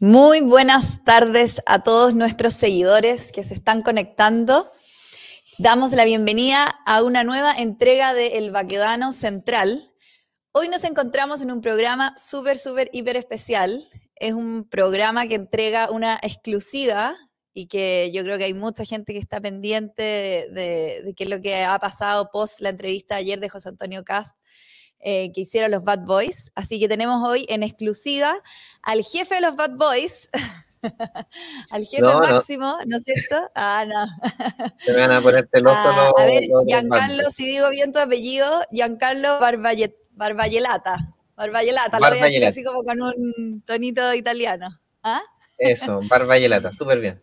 Muy buenas tardes a todos nuestros seguidores que se están conectando. Damos la bienvenida a una nueva entrega de El Baquedano Central. Hoy nos encontramos en un programa súper, súper, hiper especial. Es un programa que entrega una exclusiva y que yo creo que hay mucha gente que está pendiente de, de qué es lo que ha pasado post la entrevista ayer de José Antonio Cast eh, que hicieron los Bad Boys. Así que tenemos hoy en exclusiva al jefe de los Bad Boys. al jefe máximo, no. es cierto? Ah, no. van a poner ah, A ver, Giancarlo, si digo bien tu apellido, Giancarlo Barbayelata, Barbayelata, lo voy a decir así como con un tonito italiano. ¿Ah? Eso, Barbayelata, súper bien.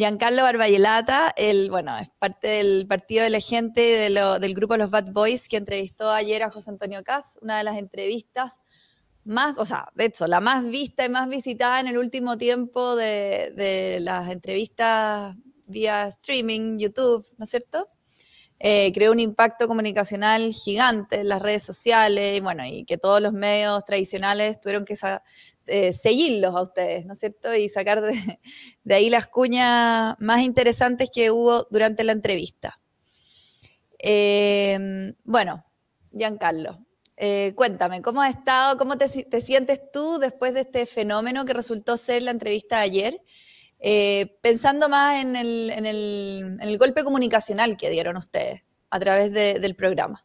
Giancarlo Barbayelata, el, bueno, es parte del partido de la gente del grupo Los Bad Boys, que entrevistó ayer a José Antonio Cas, una de las entrevistas más, o sea, de hecho, la más vista y más visitada en el último tiempo de, las entrevistas vía streaming, YouTube, ¿no es cierto? Eh, creó un impacto comunicacional gigante en las redes sociales y bueno, y que todos los medios tradicionales tuvieron que sa eh, seguirlos a ustedes, ¿no es cierto? Y sacar de, ahí las cuñas más interesantes que hubo durante la entrevista. Em, bueno, Giancarlo, eh, cuéntame, ¿cómo has estado? ¿Cómo te, sientes tú después de este fenómeno que resultó ser la entrevista de ayer? Eh, pensando más en el, golpe comunicacional que dieron ustedes a través del programa.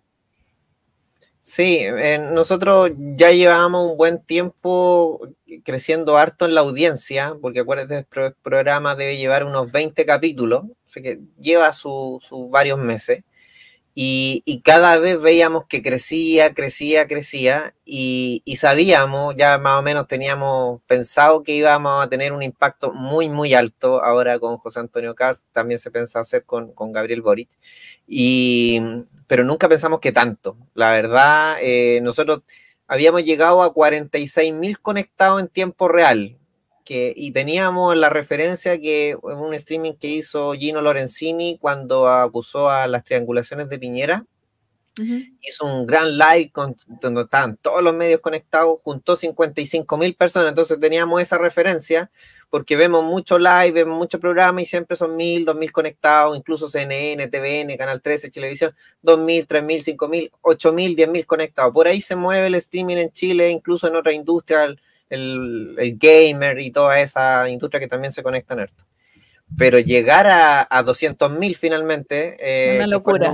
Sí, eh, nosotros ya llevábamos un buen tiempo creciendo harto en la audiencia, porque acuérdense, el programa debe llevar unos 20 capítulos, así que lleva sus varios meses. Y, cada vez veíamos que crecía, crecía, crecía y, sabíamos, ya más o menos teníamos pensado que íbamos a tener un impacto muy, muy alto ahora con José Antonio Caz, también se pensaba hacer con, Gabriel Boric, pero nunca pensamos que tanto. La verdad, eh, nosotros habíamos llegado a 46 mil conectados en tiempo real, y teníamos la referencia que en un streaming que hizo Gino Lorenzini cuando acusó a las triangulaciones de Piñera, hizo un gran live donde estaban todos los medios conectados, juntó 55 mil personas, entonces teníamos esa referencia porque vemos mucho live, vemos mucho programa y siempre son mil, dos mil conectados, incluso CNN, TVN, Canal 13, Televisión, dos mil, tres mil, cinco mil, ocho mil, diez mil conectados. Por ahí se mueve el streaming en Chile, incluso en otra industria, el, el, gamer y toda esa industria que también se conecta en esto. Pero llegar a, a 200.000 finalmente eh, una locura.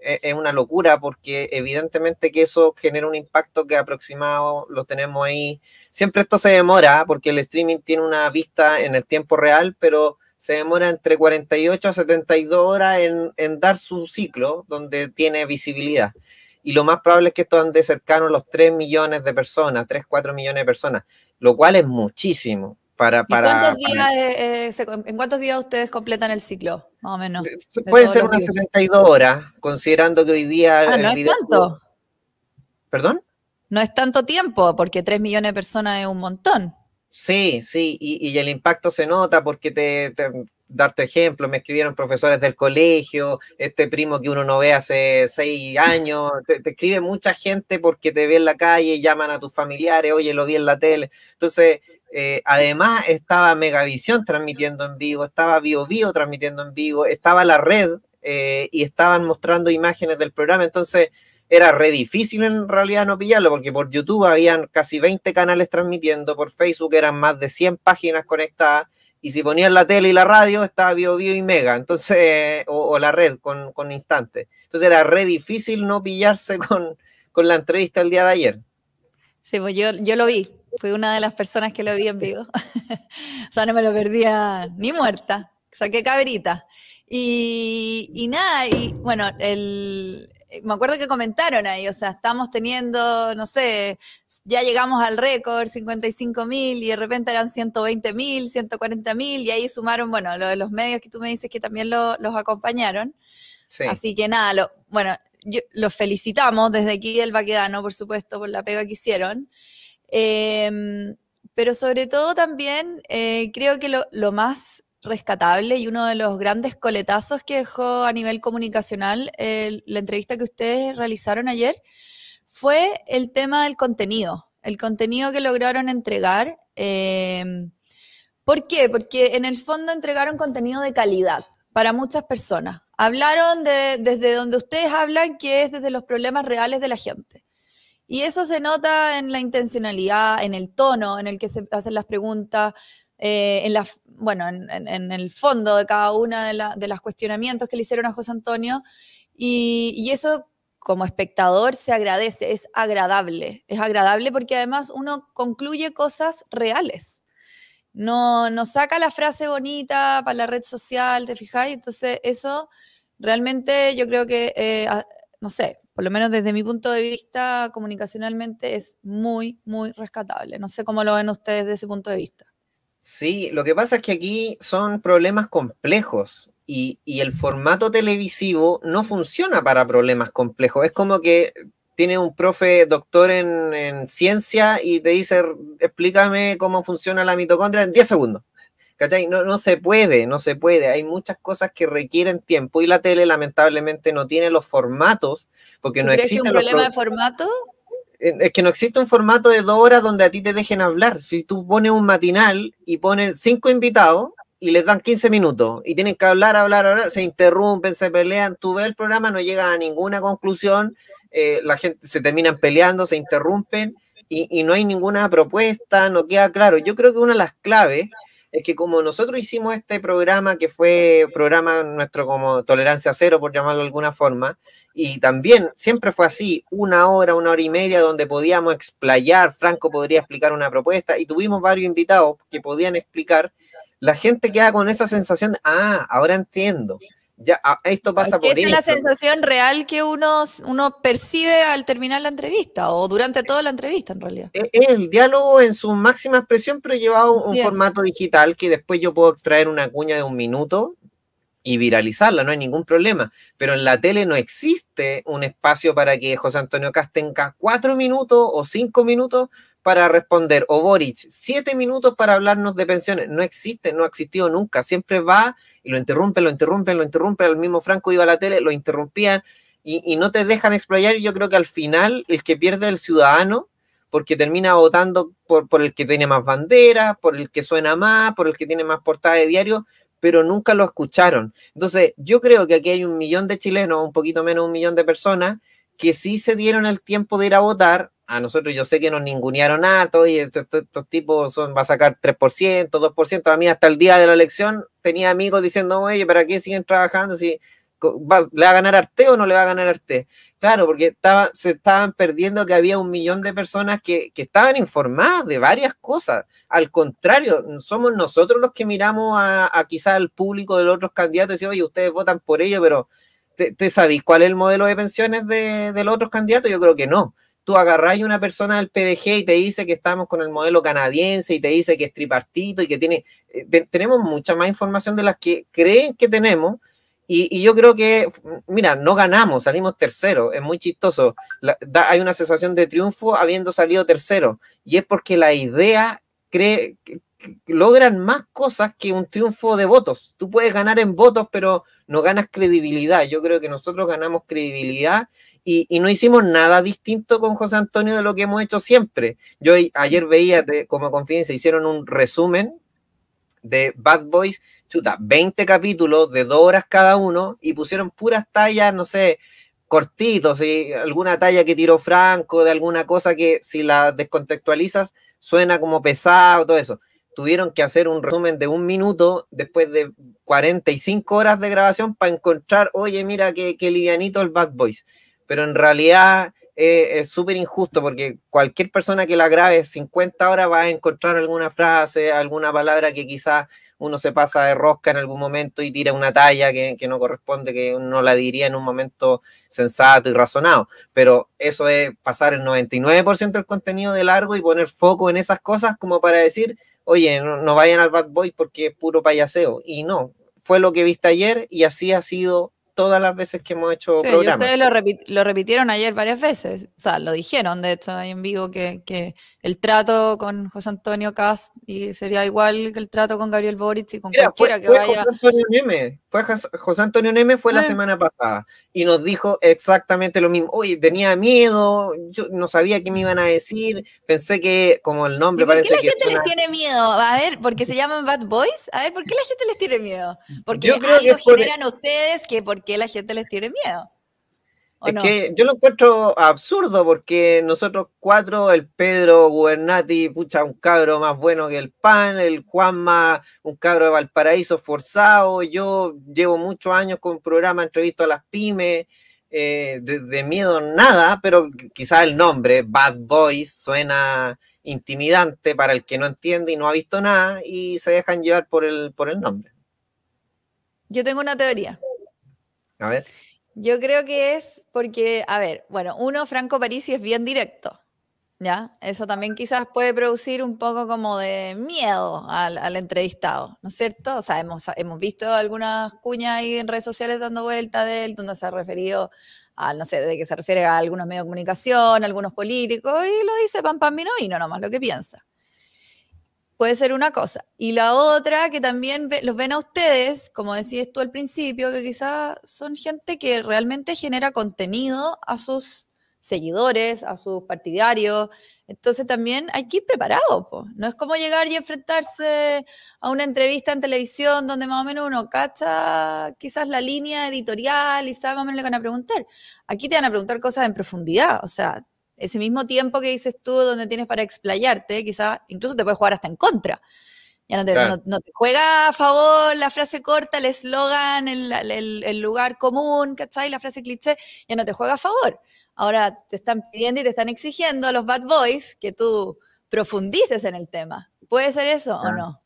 Eh, es una locura porque evidentemente que eso genera un impacto que aproximado lo tenemos ahí. Siempre esto se demora ¿ah? porque el streaming tiene una vista en el tiempo real, pero se demora entre 48 a 72 horas en, en dar su ciclo donde tiene visibilidad y lo más probable es que esto ande cercano a los 3 millones de personas, 3, 4 millones de personas, lo cual es muchísimo. Para, para, eh, eh, ¿En cuántos días ustedes completan el ciclo, más o menos? Eh, Puede ser unas 72 horas, considerando que hoy día... Ah, no es tanto. ¿Perdón? No es tanto tiempo, porque 3 millones de personas es un montón. Sí, sí, y, y el impacto se nota porque te, darte ejemplo me escribieron profesores del colegio, este primo que uno no ve hace seis años, te, escribe mucha gente porque te ve en la calle, llaman a tus familiares, oye, lo vi en la tele. Entonces, eh, además estaba Megavisión transmitiendo en vivo, estaba Bio transmitiendo en vivo, estaba la red eh, y estaban mostrando imágenes del programa, entonces era re difícil en realidad no pillarlo, porque por YouTube habían casi 20 canales transmitiendo, por Facebook eran más de 100 páginas conectadas, y si ponían la tele y la radio, estaba Bio Bio y Mega, entonces, o, la red con, con, Instante. Entonces era re difícil no pillarse con, la entrevista el día de ayer. Sí, pues yo, yo lo vi, fui una de las personas que lo vi en vivo. o sea, no me lo perdía ni muerta, saqué cabrita. y nada, y bueno, el, eh, me acuerdo que comentaron ahí, o sea, estamos teniendo, no sé, ya llegamos al récord, 55 mil y de repente eran 120 mil, 140 mil y ahí sumaron, bueno, lo de los medios que tú me dices que también los acompañaron. Sí. Así que nada, bueno, los felicitamos desde aquí del Baquedano, por supuesto, por la pega que hicieron. Em, pero sobre todo también eh, creo que lo, lo más rescatable y uno de los grandes coletazos que dejó a nivel comunicacional eh, la entrevista que ustedes realizaron ayer fue el tema del contenido, el contenido que lograron entregar. Em, ¿Por qué? Porque en el fondo entregaron contenido de calidad para muchas personas. Hablaron desde donde ustedes hablan, que es desde los problemas reales de la gente. Y eso se nota en la intencionalidad, en el tono en el que se hacen las preguntas, eh, en la bueno, en, el fondo de cada una de, las los cuestionamientos que le hicieron a José Antonio. Y, eso como espectador se agradece, es agradable, es agradable porque además uno concluye cosas reales. No, no saca la frase bonita para la red social, ¿te fijáis? Entonces eso realmente yo creo que, eh, no sé, por lo menos desde mi punto de vista comunicacionalmente es muy, muy rescatable. No sé cómo lo ven ustedes desde ese punto de vista. Sí, lo que pasa es que aquí son problemas complejos y, y, el formato televisivo no funciona para problemas complejos. Es como que tiene un profe doctor en, ciencia y te dice, explícame cómo funciona la mitocondria en 10 segundos. No, no se puede, no se puede. Hay muchas cosas que requieren tiempo y la tele lamentablemente no tiene los formatos porque no existe. ¿Es un problema de formato? Eh, es que no existe un formato de dos horas donde a ti te dejen hablar. Si tú pones un matinal y pones cinco invitados y les dan 15 minutos y tienen que hablar, hablar, hablar, se interrumpen, se pelean, tú ves el programa, no llega a ninguna conclusión, eh, la gente se terminan peleando, se interrumpen y, y, no hay ninguna propuesta, no queda claro. Yo creo que una de las claves es que como nosotros hicimos este programa, que fue programa nuestro como Tolerancia Cero, por llamarlo de alguna forma, y también siempre fue así, una hora, una hora y media, donde podíamos explayar, Franco podría explicar una propuesta, y tuvimos varios invitados que podían explicar, la gente queda con esa sensación, ah, ahora entiendo, ya ah, esto pasa por Esa es la sensación real que uno, uno percibe al terminar la entrevista o durante toda la entrevista en realidad. Es, el diálogo en su máxima expresión, pero llevado un formato digital que después yo puedo extraer una cuña de un minuto y viralizarla, no hay ningún problema. Pero en la tele no existe un espacio para que José Antonio Castenca cuatro minutos o cinco minutos para responder, o Boric, siete minutos para hablarnos de pensiones. No existe, no ha existido nunca. Siempre va y lo interrumpen, lo interrumpen, lo interrumpen. El mismo Franco iba a la tele, lo interrumpían y, no te dejan explayar. Yo creo que al final el que pierde es el ciudadano porque termina votando por, por el que tiene más banderas, por el que suena más, por el que tiene más portada de diario, pero nunca lo escucharon. Entonces, yo creo que aquí hay un millón de chilenos, un poquito menos un millón de personas, que sí se dieron el tiempo de ir a votar, a nosotros yo sé que nos ningunearon harto y este, este, estos, tipos son, va a sacar 3%, 2%. A mí hasta el día de la elección tenía amigos diciendo, oye, ¿para qué siguen trabajando? Si ¿Le va a ganar Arte o no le va a ganar Arte? Claro, porque estaba, se estaban perdiendo que había un millón de personas que, estaban informadas de varias cosas. Al contrario, somos nosotros los que miramos a, a quizás al público de los otros candidatos y decimos, oye, ustedes votan por ello, pero ¿te, sabéis cuál es el modelo de pensiones de los otros candidatos? Yo creo que no tú agarráis una persona del PDG y te dice que estamos con el modelo canadiense y te dice que es tripartito y que tiene, eh, tenemos mucha más información de las que creen que tenemos. Y, yo creo que, mira, no ganamos, salimos tercero, es muy chistoso. hay una sensación de triunfo habiendo salido tercero. Y es porque la idea cree, que logran más cosas que un triunfo de votos. Tú puedes ganar en votos, pero no ganas credibilidad. Yo creo que nosotros ganamos credibilidad y, no hicimos nada distinto con José Antonio de lo que hemos hecho siempre. Yo ayer veía como confidencia, hicieron un resumen de Bad Boys, chuta, 20 capítulos de dos horas cada uno y pusieron puras tallas, no sé, cortitos, y alguna talla que tiró Franco, de alguna cosa que si la descontextualizas suena como pesado, todo eso. Tuvieron que hacer un resumen de un minuto después de 45 horas de grabación para encontrar, oye, mira qué, qué livianito el Bad Boys pero en realidad eh, es súper injusto porque cualquier persona que la grabe 50 horas va a encontrar alguna frase, alguna palabra que quizás uno se pasa de rosca en algún momento y tira una talla que, no corresponde, que uno la diría en un momento sensato y razonado. Pero eso es pasar el 99% del contenido de largo y poner foco en esas cosas como para decir, oye, no, no vayan al Bad Boy porque es puro payaseo. Y no, fue lo que viste ayer y así ha sido todas las veces que hemos hecho programas. ustedes lo, repitieron ayer varias veces, o sea, lo dijeron de hecho ahí en vivo que, el trato con José Antonio Cast y sería igual que el trato con Gabriel Boric y con cualquiera que vaya. José Antonio Neme, fue José Antonio Neme fue la eh. semana pasada y nos dijo exactamente lo mismo. Oye, tenía miedo, yo no sabía qué me iban a decir, pensé que como el nombre ¿Y por qué la gente les tiene miedo? A ver, porque se llaman Bad Boys. A ver, ¿por qué la gente les tiene miedo? Porque yo creo que generan ustedes que porque la gente les tiene miedo. Es que yo lo encuentro absurdo porque nosotros cuatro, el Pedro Gubernati, pucha, un cabro más bueno que el pan, el Juanma, un cabro de Valparaíso forzado, yo llevo muchos años con un programa, entrevisto a las pymes, eh, de, de, miedo nada, pero quizás el nombre, Bad Boys, suena intimidante para el que no entiende y no ha visto nada y se dejan llevar por el, por el nombre. Yo tengo una teoría. A ver. Yo creo que es porque, a ver, bueno, uno, Franco Parisi es bien directo, ¿ya? Eso también quizás puede producir un poco como de miedo al, entrevistado, ¿no es cierto? O sea, hemos, visto algunas cuñas ahí en redes sociales dando vuelta de él, donde se ha referido a, no sé, de que se refiere a algunos medios de comunicación, a algunos políticos, y lo dice Pam Pam y no nomás lo que piensa. Puede ser una cosa. Y la otra, que también los ven a ustedes, como decías tú al principio, que quizás son gente que realmente genera contenido a sus seguidores, a sus partidarios. Entonces también hay que ir preparado. No es como llegar y enfrentarse a una entrevista en televisión donde más o menos uno cacha quizás la línea editorial y sabe más o menos lo van a preguntar. Aquí te van a preguntar cosas en profundidad. O sea, ese mismo tiempo que dices tú, donde tienes para explayarte, quizás incluso te puede jugar hasta en contra. Ya no te, juega a favor la frase corta, el eslogan, el, lugar común, ¿cachai? La frase cliché, ya no te juega a favor. Ahora te están pidiendo y te están exigiendo a los bad boys que tú profundices en el tema. ¿Puede ser eso o no?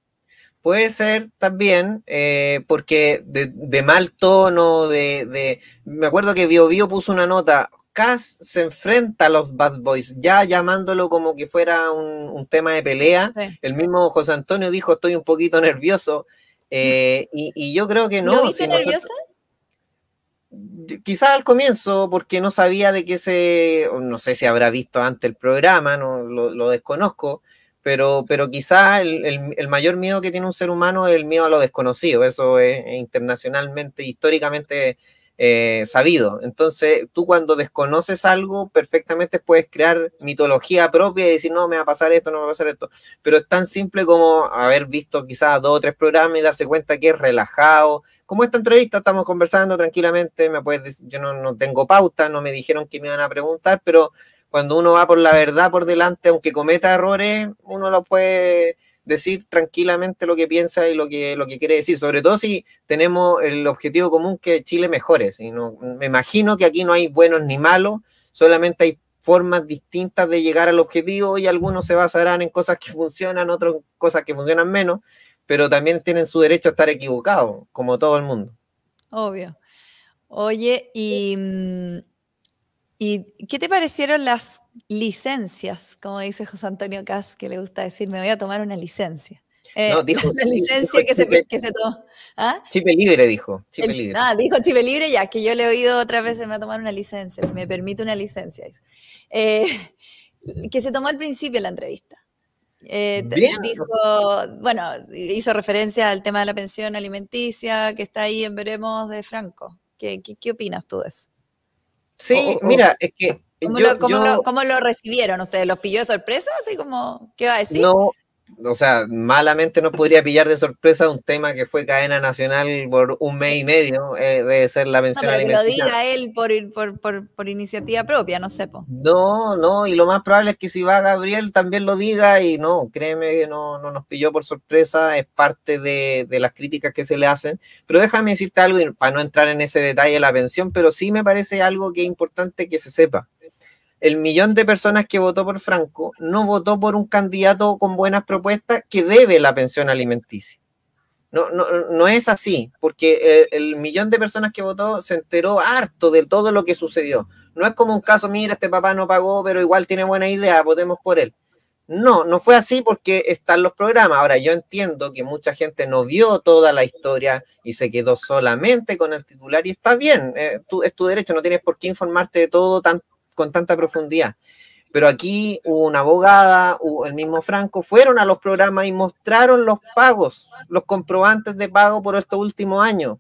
Puede ser también, eh, porque de, mal tono, de, Me acuerdo que BioBio puso una nota, Cass se enfrenta a los Bad Boys, ya llamándolo como que fuera un, tema de pelea. El mismo José Antonio dijo, estoy un poquito nervioso. Eh, y, yo creo que no. ¿Lo viste nervioso? Quizás al comienzo, porque no sabía de qué se, no sé si habrá visto antes el programa, no lo, desconozco, pero, pero quizás el, el, mayor miedo que tiene un ser humano es el miedo a lo desconocido, eso es internacionalmente, históricamente eh, sabido. Entonces, tú cuando desconoces algo, perfectamente puedes crear mitología propia y decir, no, me va a pasar esto, no me va a pasar esto. Pero es tan simple como haber visto quizás dos o tres programas y darse cuenta que es relajado. Como esta entrevista, estamos conversando tranquilamente, me puedes yo no, no tengo pauta, no me dijeron que me iban a preguntar, pero cuando uno va por la verdad por delante, aunque cometa errores, uno lo puede decir tranquilamente lo que piensa y lo que, lo que quiere decir, sobre todo si tenemos el objetivo común que Chile mejore. Y no, me imagino que aquí no hay buenos ni malos, solamente hay formas distintas de llegar al objetivo y algunos se basarán en cosas que funcionan, otros en cosas que funcionan menos, pero también tienen su derecho a estar equivocados, como todo el mundo. Obvio. Oye, y mm, ¿Y qué te parecieron las licencias? Como dice José Antonio Cas, que le gusta decir, me voy a tomar una licencia. Eh, no, dijo. La licencia que, se, que, se, tomó. ¿Ah? Chipe libre, dijo. Ah, dijo chipe libre ya, que yo le he oído otras veces, me va a tomar una licencia, si me permite una licencia. Eh, que se tomó al principio la entrevista. Eh, dijo, bueno, hizo referencia al tema de la pensión alimenticia que está ahí en Veremos de Franco. ¿Qué, qué, qué opinas tú de eso? Sí, mira, es que... ¿Cómo, yo, lo, ¿Cómo, lo, recibieron ustedes? ¿Los pilló de sorpresa? Así como, ¿qué va a decir? No, o sea, malamente no podría pillar de sorpresa un tema que fue cadena nacional por un mes y medio, eh, de ser la mención no, que lo diga él por, iniciativa propia, no sepa. No, no, y lo más probable es que si va Gabriel también lo diga y no, créeme que no, nos pilló por sorpresa, es parte de, las críticas que se le hacen, pero déjame decirte algo, para no entrar en ese detalle de la pensión, pero sí me parece algo que es importante que se sepa el millón de personas que votó por Franco no votó por un candidato con buenas propuestas que debe la pensión alimenticia. No, no, no es así, porque el, millón de personas que votó se enteró harto de todo lo que sucedió. No es como un caso, mira, este papá no pagó, pero igual tiene buena idea, votemos por él. No, no fue así porque están los programas. Ahora, yo entiendo que mucha gente no vio toda la historia y se quedó solamente con el titular y está bien, eh, es tu derecho, no tienes por qué informarte de todo tanto con tanta profundidad. Pero aquí una abogada, el mismo Franco, fueron a los programas y mostraron los pagos, los comprobantes de pago por estos últimos años.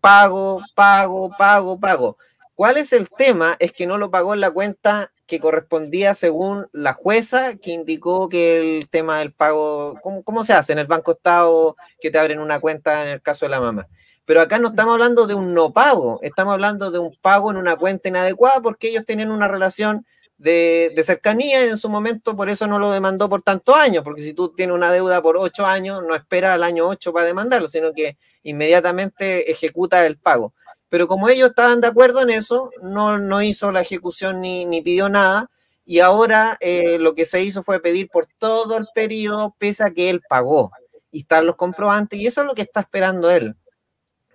Pago, pago, pago, pago. ¿Cuál es el tema? Es que no lo pagó en la cuenta que correspondía según la jueza que indicó que el tema del pago, ¿cómo, cómo se hace en el Banco Estado que te abren una cuenta en el caso de la mamá? Pero acá no estamos hablando de un no pago, estamos hablando de un pago en una cuenta inadecuada porque ellos tenían una relación de, cercanía y en su momento por eso no lo demandó por tantos años, porque si tú tienes una deuda por ocho años, no espera al año ocho para demandarlo, sino que inmediatamente ejecuta el pago. Pero como ellos estaban de acuerdo en eso, no, no hizo la ejecución ni, ni pidió nada. Y ahora eh, lo que se hizo fue pedir por todo el periodo, pese a que él pagó. Y están los comprobantes, y eso es lo que está esperando él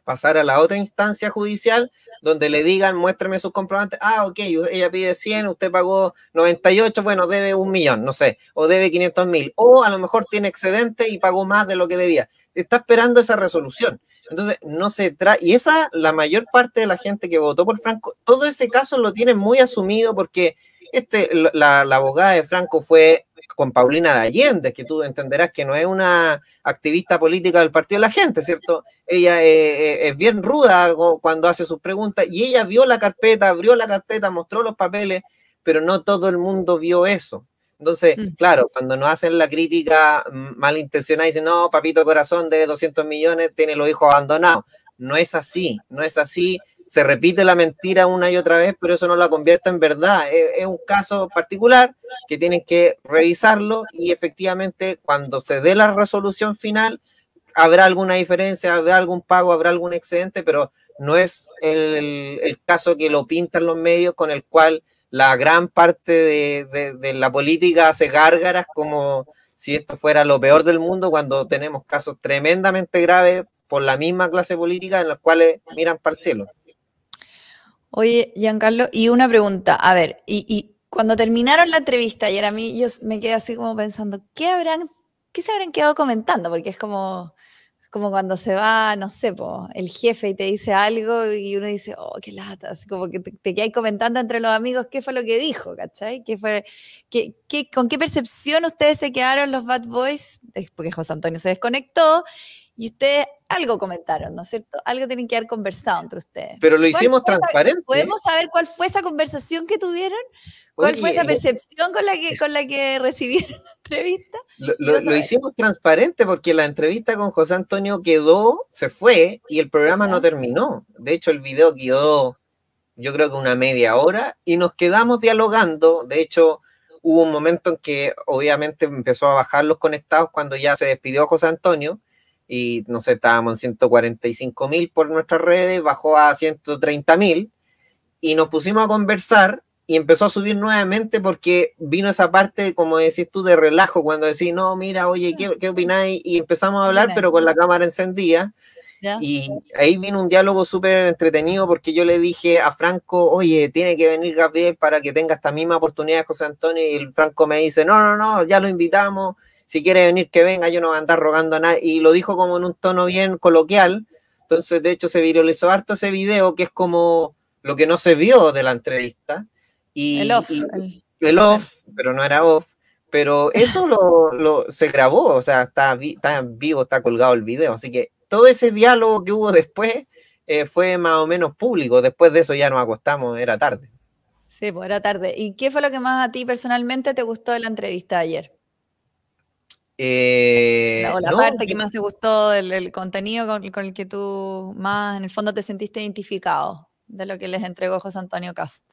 pasar a la otra instancia judicial donde le digan, muéstrame sus comprobantes, ah, ok, ella pide 100, usted pagó 98, bueno, debe un millón, no sé, o debe 500 mil, o a lo mejor tiene excedente y pagó más de lo que debía. Está esperando esa resolución. Entonces, no se trae, y esa, la mayor parte de la gente que votó por Franco, todo ese caso lo tiene muy asumido porque este, la abogada de Franco fue con Paulina de Allende, que tú entenderás que no es una activista política del Partido de la Gente, ¿cierto? Ella eh, eh, es bien ruda cuando hace sus preguntas y ella vio la carpeta, abrió la carpeta, mostró los papeles, pero no todo el mundo vio eso. Entonces, mm. claro, cuando nos hacen la crítica malintencionada, dicen, no, papito corazón de 200 millones tiene los hijos abandonados. No es así, no es así se repite la mentira una y otra vez, pero eso no la convierte en verdad. E, es, un caso particular que tienen que revisarlo y efectivamente cuando se dé la resolución final habrá alguna diferencia, habrá algún pago, habrá algún excedente, pero no es el, caso que lo pintan los medios con el cual la gran parte de, de la política hace gárgaras como si esto fuera lo peor del mundo cuando tenemos casos tremendamente graves por la misma clase política en los cuales miran para el cielo. Oye, Giancarlo, y una pregunta, a ver, y, cuando terminaron la entrevista y a mí, yo me quedé así como pensando, ¿qué habrán, qué se habrán quedado comentando? Porque es como, como cuando se va, no sé, el jefe y te dice algo y uno dice, oh, qué lata, así como que te, quedas comentando entre los amigos qué fue lo que dijo, ¿cachai? ¿Qué fue, qué, ¿Con qué percepción ustedes se quedaron los Bad Boys? Porque José Antonio se desconectó y ustedes algo comentaron, ¿no es cierto? Algo tienen que haber conversado entre ustedes. Pero lo hicimos transparente. ¿Podemos saber cuál fue esa conversación que tuvieron? ¿Cuál fue esa percepción con la que, con la que recibieron la entrevista? Lo, lo hicimos transparente porque la entrevista con José Antonio quedó, se fue y el programa no terminó. De hecho, el video quedó, yo creo que una media hora y nos quedamos dialogando. De hecho, hubo un momento en que obviamente empezó a bajar los conectados cuando ya se despidió José Antonio y no sé, estábamos en 145 mil por nuestras redes, bajó a 130 mil y nos pusimos a conversar y empezó a subir nuevamente porque vino esa parte, como decís tú, de relajo, cuando decís, no, mira, oye, ¿qué, qué opináis? Y empezamos a hablar, pero con la cámara encendida. Y ahí vino un diálogo súper entretenido porque yo le dije a Franco, oye, tiene que venir Gabriel para que tenga esta misma oportunidad de José Antonio. Y el Franco me dice, no, no, no, ya lo invitamos si quiere venir, que venga, yo no voy a andar rogando a nadie. Y lo dijo como en un tono bien coloquial. Entonces, de hecho, se viralizó harto ese video, que es como lo que no se vio de la entrevista. el off. el off, pero no era off. Pero eso lo, se grabó, o sea, está, en vivo, está colgado el video. Así que todo ese diálogo que hubo después eh, fue más o menos público. Después de eso ya nos acostamos, era tarde. Sí, pues era tarde. ¿Y qué fue lo que más a ti personalmente te gustó de la entrevista ayer? o eh, la parte que más te gustó, del contenido con, el que tú más en el fondo te sentiste identificado de lo que les entregó José Antonio Cast.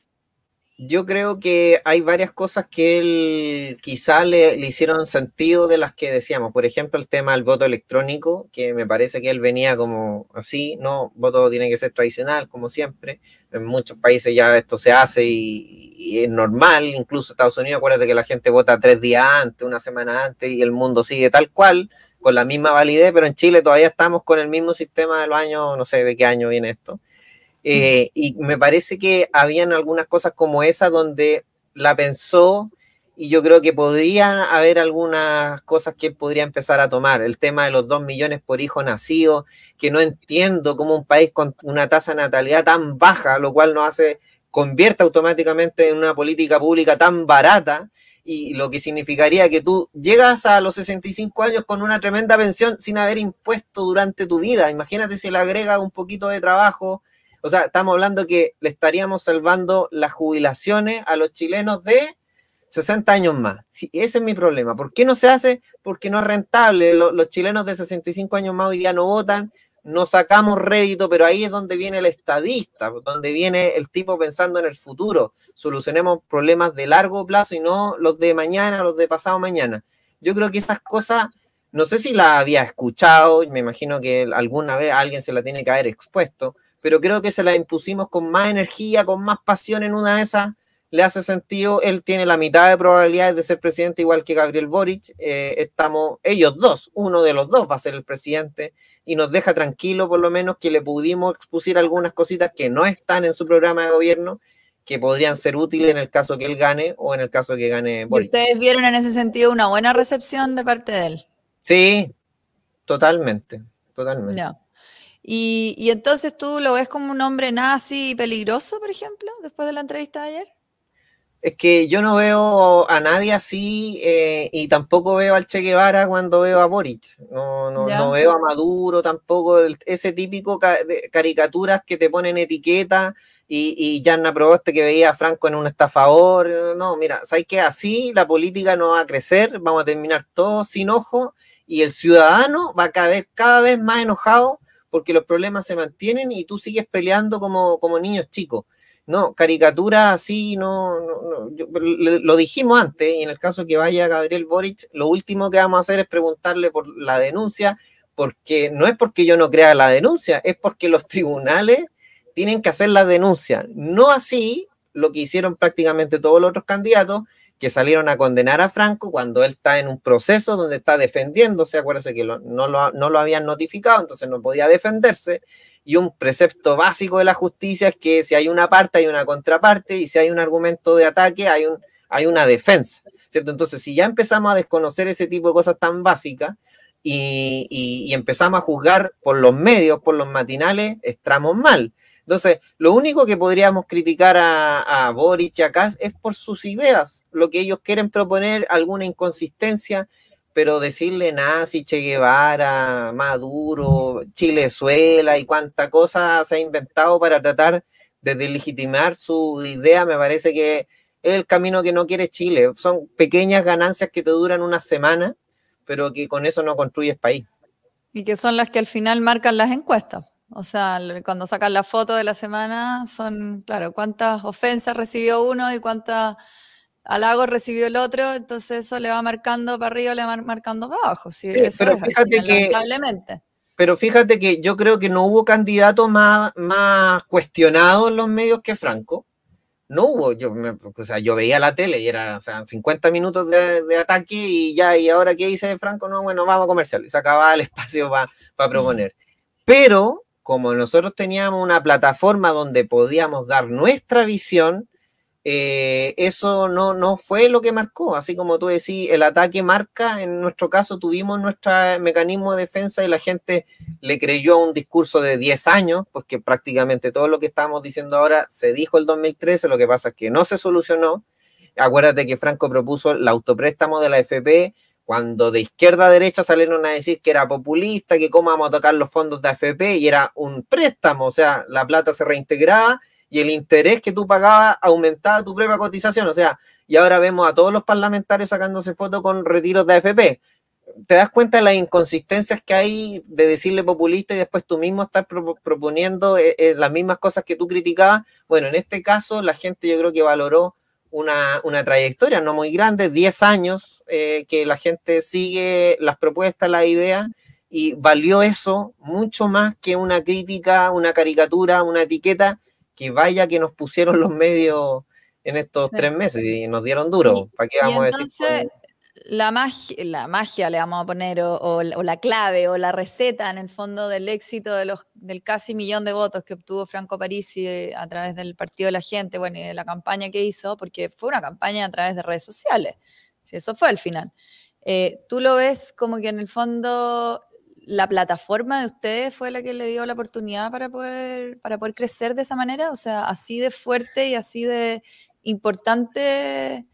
Yo creo que hay varias cosas que él quizá le, hicieron sentido de las que decíamos. Por ejemplo, el tema del voto electrónico, que me parece que él venía como así, no, voto tiene que ser tradicional, como siempre en muchos países ya esto se hace y, es normal, incluso Estados Unidos, acuérdate que la gente vota tres días antes, una semana antes y el mundo sigue tal cual, con la misma validez, pero en Chile todavía estamos con el mismo sistema de los años, no sé de qué año viene esto. Eh, y me parece que habían algunas cosas como esa donde la pensó y yo creo que podría haber algunas cosas que podría empezar a tomar. El tema de los dos millones por hijo nacido, que no entiendo cómo un país con una tasa de natalidad tan baja, lo cual no hace, convierte automáticamente en una política pública tan barata, y lo que significaría que tú llegas a los 65 años con una tremenda pensión sin haber impuesto durante tu vida. Imagínate si le agrega un poquito de trabajo. O sea, estamos hablando que le estaríamos salvando las jubilaciones a los chilenos de 60 años más. ese es mi problema. ¿Por qué no se hace? Porque no es rentable. Los, chilenos de 65 años más hoy día no votan, no sacamos rédito, pero ahí es donde viene el estadista, pues, donde viene el tipo pensando en el futuro. Solucionemos problemas de largo plazo y no los de mañana, los de pasado mañana. Yo creo que esas cosas, no sé si la había escuchado, me imagino que alguna vez alguien se la tiene que haber expuesto, pero creo que se la impusimos con más energía, con más pasión en una de esas le hace sentido, él tiene la mitad de probabilidades de ser presidente igual que Gabriel Boric, eh, estamos ellos dos, uno de los dos va a ser el presidente y nos deja tranquilo por lo menos que le pudimos expusir algunas cositas que no están en su programa de gobierno que podrían ser útiles en el caso que él gane o en el caso que gane Boric. ¿Ustedes vieron en ese sentido una buena recepción de parte de él? Sí, totalmente, totalmente. Y, y entonces tú lo ves como un hombre nazi peligroso, por ejemplo, después de la entrevista de ayer? Es que yo no veo a nadie así eh, y tampoco veo al Che Guevara cuando veo a Boric. No, no, no veo a Maduro tampoco. ese típico de caricaturas que te ponen etiqueta y, ya no aprobaste que veía a Franco en un estafador. No, mira, ¿sabes que Así la política no va a crecer, vamos a terminar todos sin ojo y el ciudadano va a caer cada vez más enojado porque los problemas se mantienen y tú sigues peleando como, como niños chicos. No, caricatura así, no, lo dijimos antes, y en el caso que vaya Gabriel Boric, lo último que vamos a hacer es preguntarle por la denuncia, porque no es porque yo no crea la denuncia, es porque los tribunales tienen que hacer la denuncia. No así lo que hicieron prácticamente todos los otros candidatos, que salieron a condenar a Franco cuando él está en un proceso donde está defendiéndose, acuérdense que no, lo, no, lo, habían notificado, entonces no podía defenderse, y un precepto básico de la justicia es que si hay una parte hay una contraparte y si hay un argumento de ataque hay, un, hay una defensa, ¿cierto? Entonces, si ya empezamos a desconocer ese tipo de cosas tan básicas y, empezamos a juzgar por los medios, por los matinales, estamos mal. Entonces, lo único que podríamos criticar a, a Boric y a Kass es por sus ideas, lo que ellos quieren proponer, alguna inconsistencia, pero decirle nazi, Che Guevara, Maduro, Chilezuela y cuánta cosa se ha inventado para tratar de delegitimar su idea, me parece que es el camino que no quiere Chile. Son pequeñas ganancias que te duran una semana, pero que con eso no construyes país. Y que son las que al final marcan las encuestas. O sea, cuando sacan la foto de la semana, son, claro, cuántas ofensas recibió uno y cuántas Alago recibió el otro, entonces eso le va marcando para arriba, le va marcando para abajo. pero fíjate que, Pero fíjate que yo creo que no hubo candidato más, más cuestionado en los medios que Franco. No hubo, yo, o sea, yo veía la tele y era 50 minutos de, ataque y ya, y ahora qué dice Franco, no, bueno, vamos a comercial. Se acababa el espacio para proponer. Pero como nosotros teníamos una plataforma donde podíamos dar nuestra visión, eh, eso no, no fue lo que marcó. Así como tú decís, el ataque marca, en nuestro caso tuvimos nuestro mecanismo de defensa y la gente le creyó un discurso de 10 años, porque prácticamente todo lo que estamos diciendo ahora se dijo el 2013, lo que pasa es que no se solucionó. Acuérdate que Franco propuso el autopréstamo de la FP cuando de izquierda a derecha salieron a decir que era populista, que cómo vamos a tocar los fondos de AFP y era un préstamo, o sea, la plata se reintegraba y el interés que tú pagabas aumentaba tu propia cotización. O sea, y ahora vemos a todos los parlamentarios sacándose fotos con retiros de AFP. ¿Te das cuenta de las inconsistencias que hay de decirle populista y después tú mismo estar proponiendo eh, eh, las mismas cosas que tú criticabas? Bueno, en este caso la gente yo creo que valoró una, trayectoria no muy grande, 10 años eh, que la gente sigue las propuestas, las ideas y valió eso mucho más que una crítica, una caricatura, una etiqueta que vaya que nos pusieron los medios en estos tres meses y nos dieron duro. ¿Para qué vamos a decir? La magia, la magia le vamos a poner, o, la clave, o la receta en el fondo del éxito de los, del casi millón de votos que obtuvo Franco Parisi eh, a través del Partido de la Gente, bueno, y de la campaña que hizo, porque fue una campaña a través de redes sociales. Si eso fue al final. Eh, tú lo ves como que en el fondo la plataforma de ustedes fue la que le dio la oportunidad para poder, para poder crecer de esa manera? O sea, así de fuerte y así de importante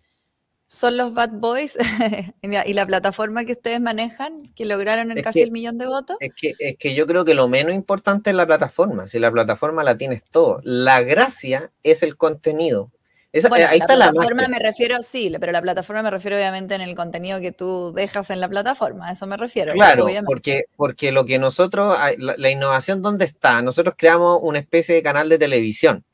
son los Bad Boys y la plataforma que ustedes manejan, que lograron casi el millón de votos. Es que, es que yo creo que lo menos importante es la plataforma, si la plataforma la tienes todo. La gracia es el contenido, esa, eh, ahí la está plataforma me refiero, sí, pero la plataforma me refiero obviamente en el contenido que tú dejas en la plataforma, a eso me refiero. Pues, claro, porque, porque lo que nosotros, la, la, innovación, ¿dónde está? Nosotros creamos una especie de canal de televisión.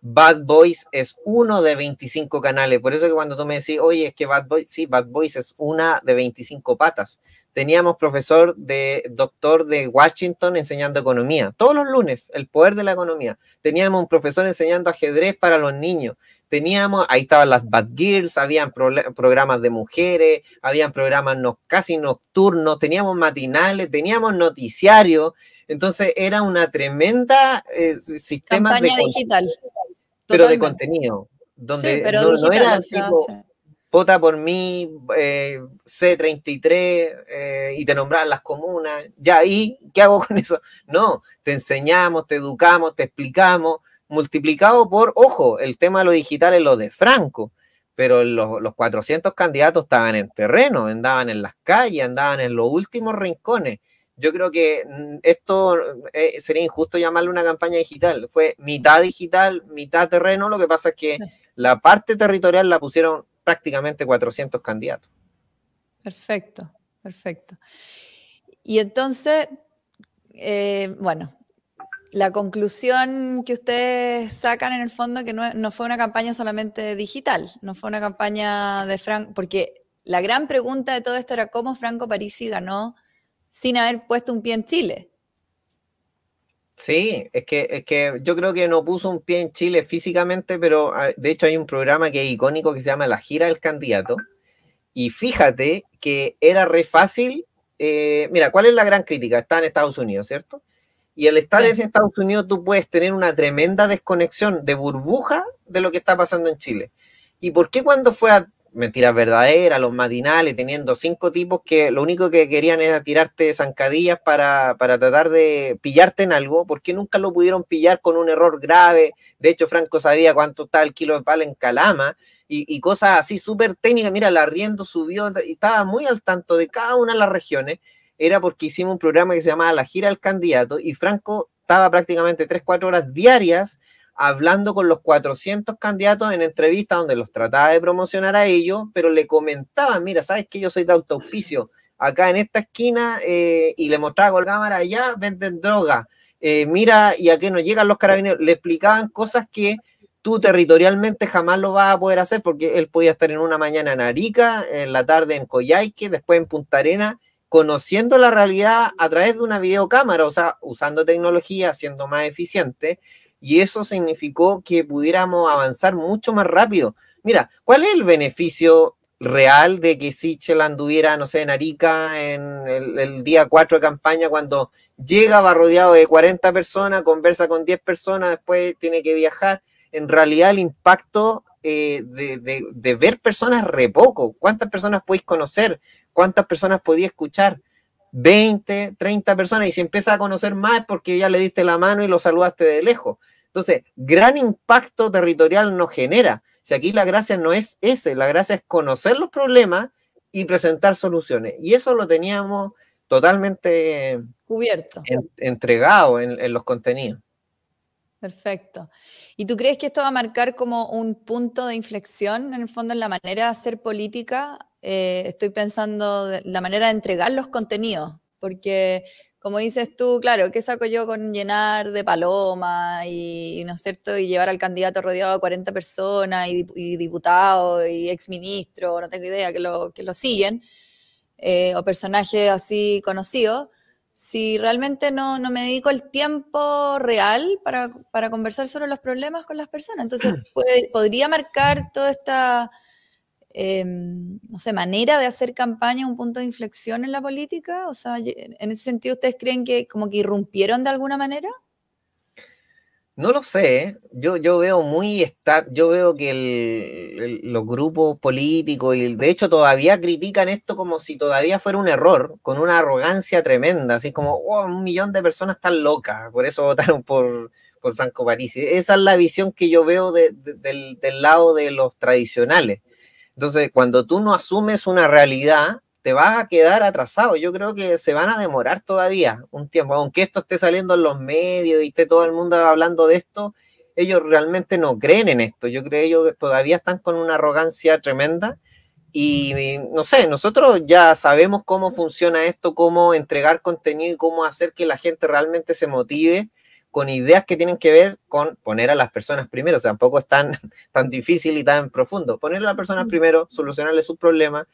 Bad Boys es uno de 25 canales, por eso que cuando tú me decís, oye, es que Bad Boys, sí, Bad Boys es una de 25 patas. Teníamos profesor de doctor de Washington enseñando economía, todos los lunes, el poder de la economía. Teníamos un profesor enseñando ajedrez para los niños teníamos, ahí estaban las Bad Girls, habían programas de mujeres, habían programas no, casi nocturnos, teníamos matinales, teníamos noticiarios, entonces era una tremenda eh, Campaña digital. Pero de contenido, donde no, era tipo, vota por mí, eh, C33, eh, y te nombraban las comunas, ya ahí, ¿qué hago con eso? No, te enseñamos, te educamos, te explicamos, multiplicado por, ojo, el tema de lo digital es lo de Franco, pero los, 400 candidatos estaban en terreno, andaban en las calles, andaban en los últimos rincones. Yo creo que mm, esto eh, sería injusto llamarle una campaña digital. Fue mitad digital, mitad terreno. Lo que pasa es que la parte territorial la pusieron prácticamente 400 candidatos. Perfecto, perfecto. Y entonces, eh, bueno, la conclusión que ustedes sacan en el fondo que no, fue una campaña solamente digital, no fue una campaña de Franco, porque la gran pregunta de todo esto era cómo Franco Parisi ganó sin haber puesto un pie en Chile. Sí, es que, es que yo creo que no puso un pie en Chile físicamente, pero ah, de hecho hay un programa que es icónico que se llama La Gira del Candidato. Y fíjate que era re fácil. Eh, mira, ¿cuál es la gran crítica? Está en Estados Unidos, ¿cierto? Y al estar en Estados Unidos tú puedes tener una tremenda desconexión de burbuja de lo que está pasando en Chile. ¿Y por qué cuando fue a mentiras verdaderas, los matinales, teniendo cinco tipos que lo único que querían era tirarte zancadillas para, tratar de pillarte en algo, porque nunca lo pudieron pillar con un error grave. De hecho, Franco sabía cuánto estaba el kilo de palo en Calama y, y cosas así súper técnicas. Mira, la arriendo subió y estaba muy al tanto de cada una de las regiones era porque hicimos un programa que se llamaba La Gira al Candidato y Franco estaba prácticamente 3-4 horas diarias hablando con los 400 candidatos en entrevistas donde los trataba de promocionar a ellos, pero le comentaban, mira, sabes que yo soy de auspicio acá en esta esquina, eh, y le mostraba con la cámara, allá venden droga, eh, mira, y a qué nos llegan los carabineros, le explicaban cosas que tú territorialmente jamás lo vas a poder hacer, porque él podía estar en una mañana en Arica, en la tarde en Coyhaique, después en Punta Arena, conociendo la realidad a través de una videocámara, o sea, usando tecnología, siendo más eficiente, y eso significó que pudiéramos avanzar mucho más rápido. Mira, ¿cuál es el beneficio real de que Sichel anduviera, no sé, en Arica en el, día 4 de campaña cuando llega, va rodeado de 40 personas, conversa con 10 personas, después tiene que viajar? En realidad el impacto eh, de, ver personas re poco. ¿Cuántas personas podéis conocer? ¿Cuántas personas podía escuchar? 20, 30 personas y si empieza a conocer más porque ya le diste la mano y lo saludaste de lejos. Entonces, gran impacto territorial nos genera. Si aquí la gracia no es ese, la gracia es conocer los problemas y presentar soluciones. Y eso lo teníamos totalmente cubierto, entregado en los contenidos. Perfecto. ¿Y tú crees que esto va a marcar como un punto de inflexión en el fondo en la manera de hacer política eh, estoy pensando de la manera de entregar los contenidos, porque como dices tú, claro, ¿qué saco yo con llenar de palomas y, ¿no es cierto? Y llevar al candidato rodeado de 40 personas y, y diputados y exministros, no tengo idea, que lo, que lo siguen, eh, o personajes así conocidos, si realmente no, no, me dedico el tiempo real para, para, conversar sobre los problemas con las personas. Entonces, mm. podría marcar toda esta Em, no sé, manera de hacer campaña, un punto de inflexión en la política? O sea, en ese sentido, ¿ustedes creen que como que irrumpieron de alguna manera? No lo sé, ¿eh? yo, yo veo muy yo veo que los grupos políticos y de hecho todavía critican esto como si todavía fuera un error, con una arrogancia tremenda, así como oh, un millón de personas están locas, por eso votaron por, por Franco Parisi. Esa es la visión que yo veo del, del, lado de los tradicionales. Entonces, cuando tú no asumes una realidad, te vas a quedar atrasado. Yo creo que se van a demorar todavía un tiempo, aunque esto esté saliendo en los medios y esté todo el mundo hablando de esto, ellos realmente no creen en esto. Yo creo que ellos todavía están con una arrogancia tremenda. Y, y no sé, nosotros ya sabemos cómo funciona esto, cómo entregar contenido y cómo hacer que la gente realmente se motive con ideas que tienen que ver con poner a las personas primero. O sea, tampoco es tan, difícil y tan profundo. Poner a las personas mm. primero, solucionarle sus problemas.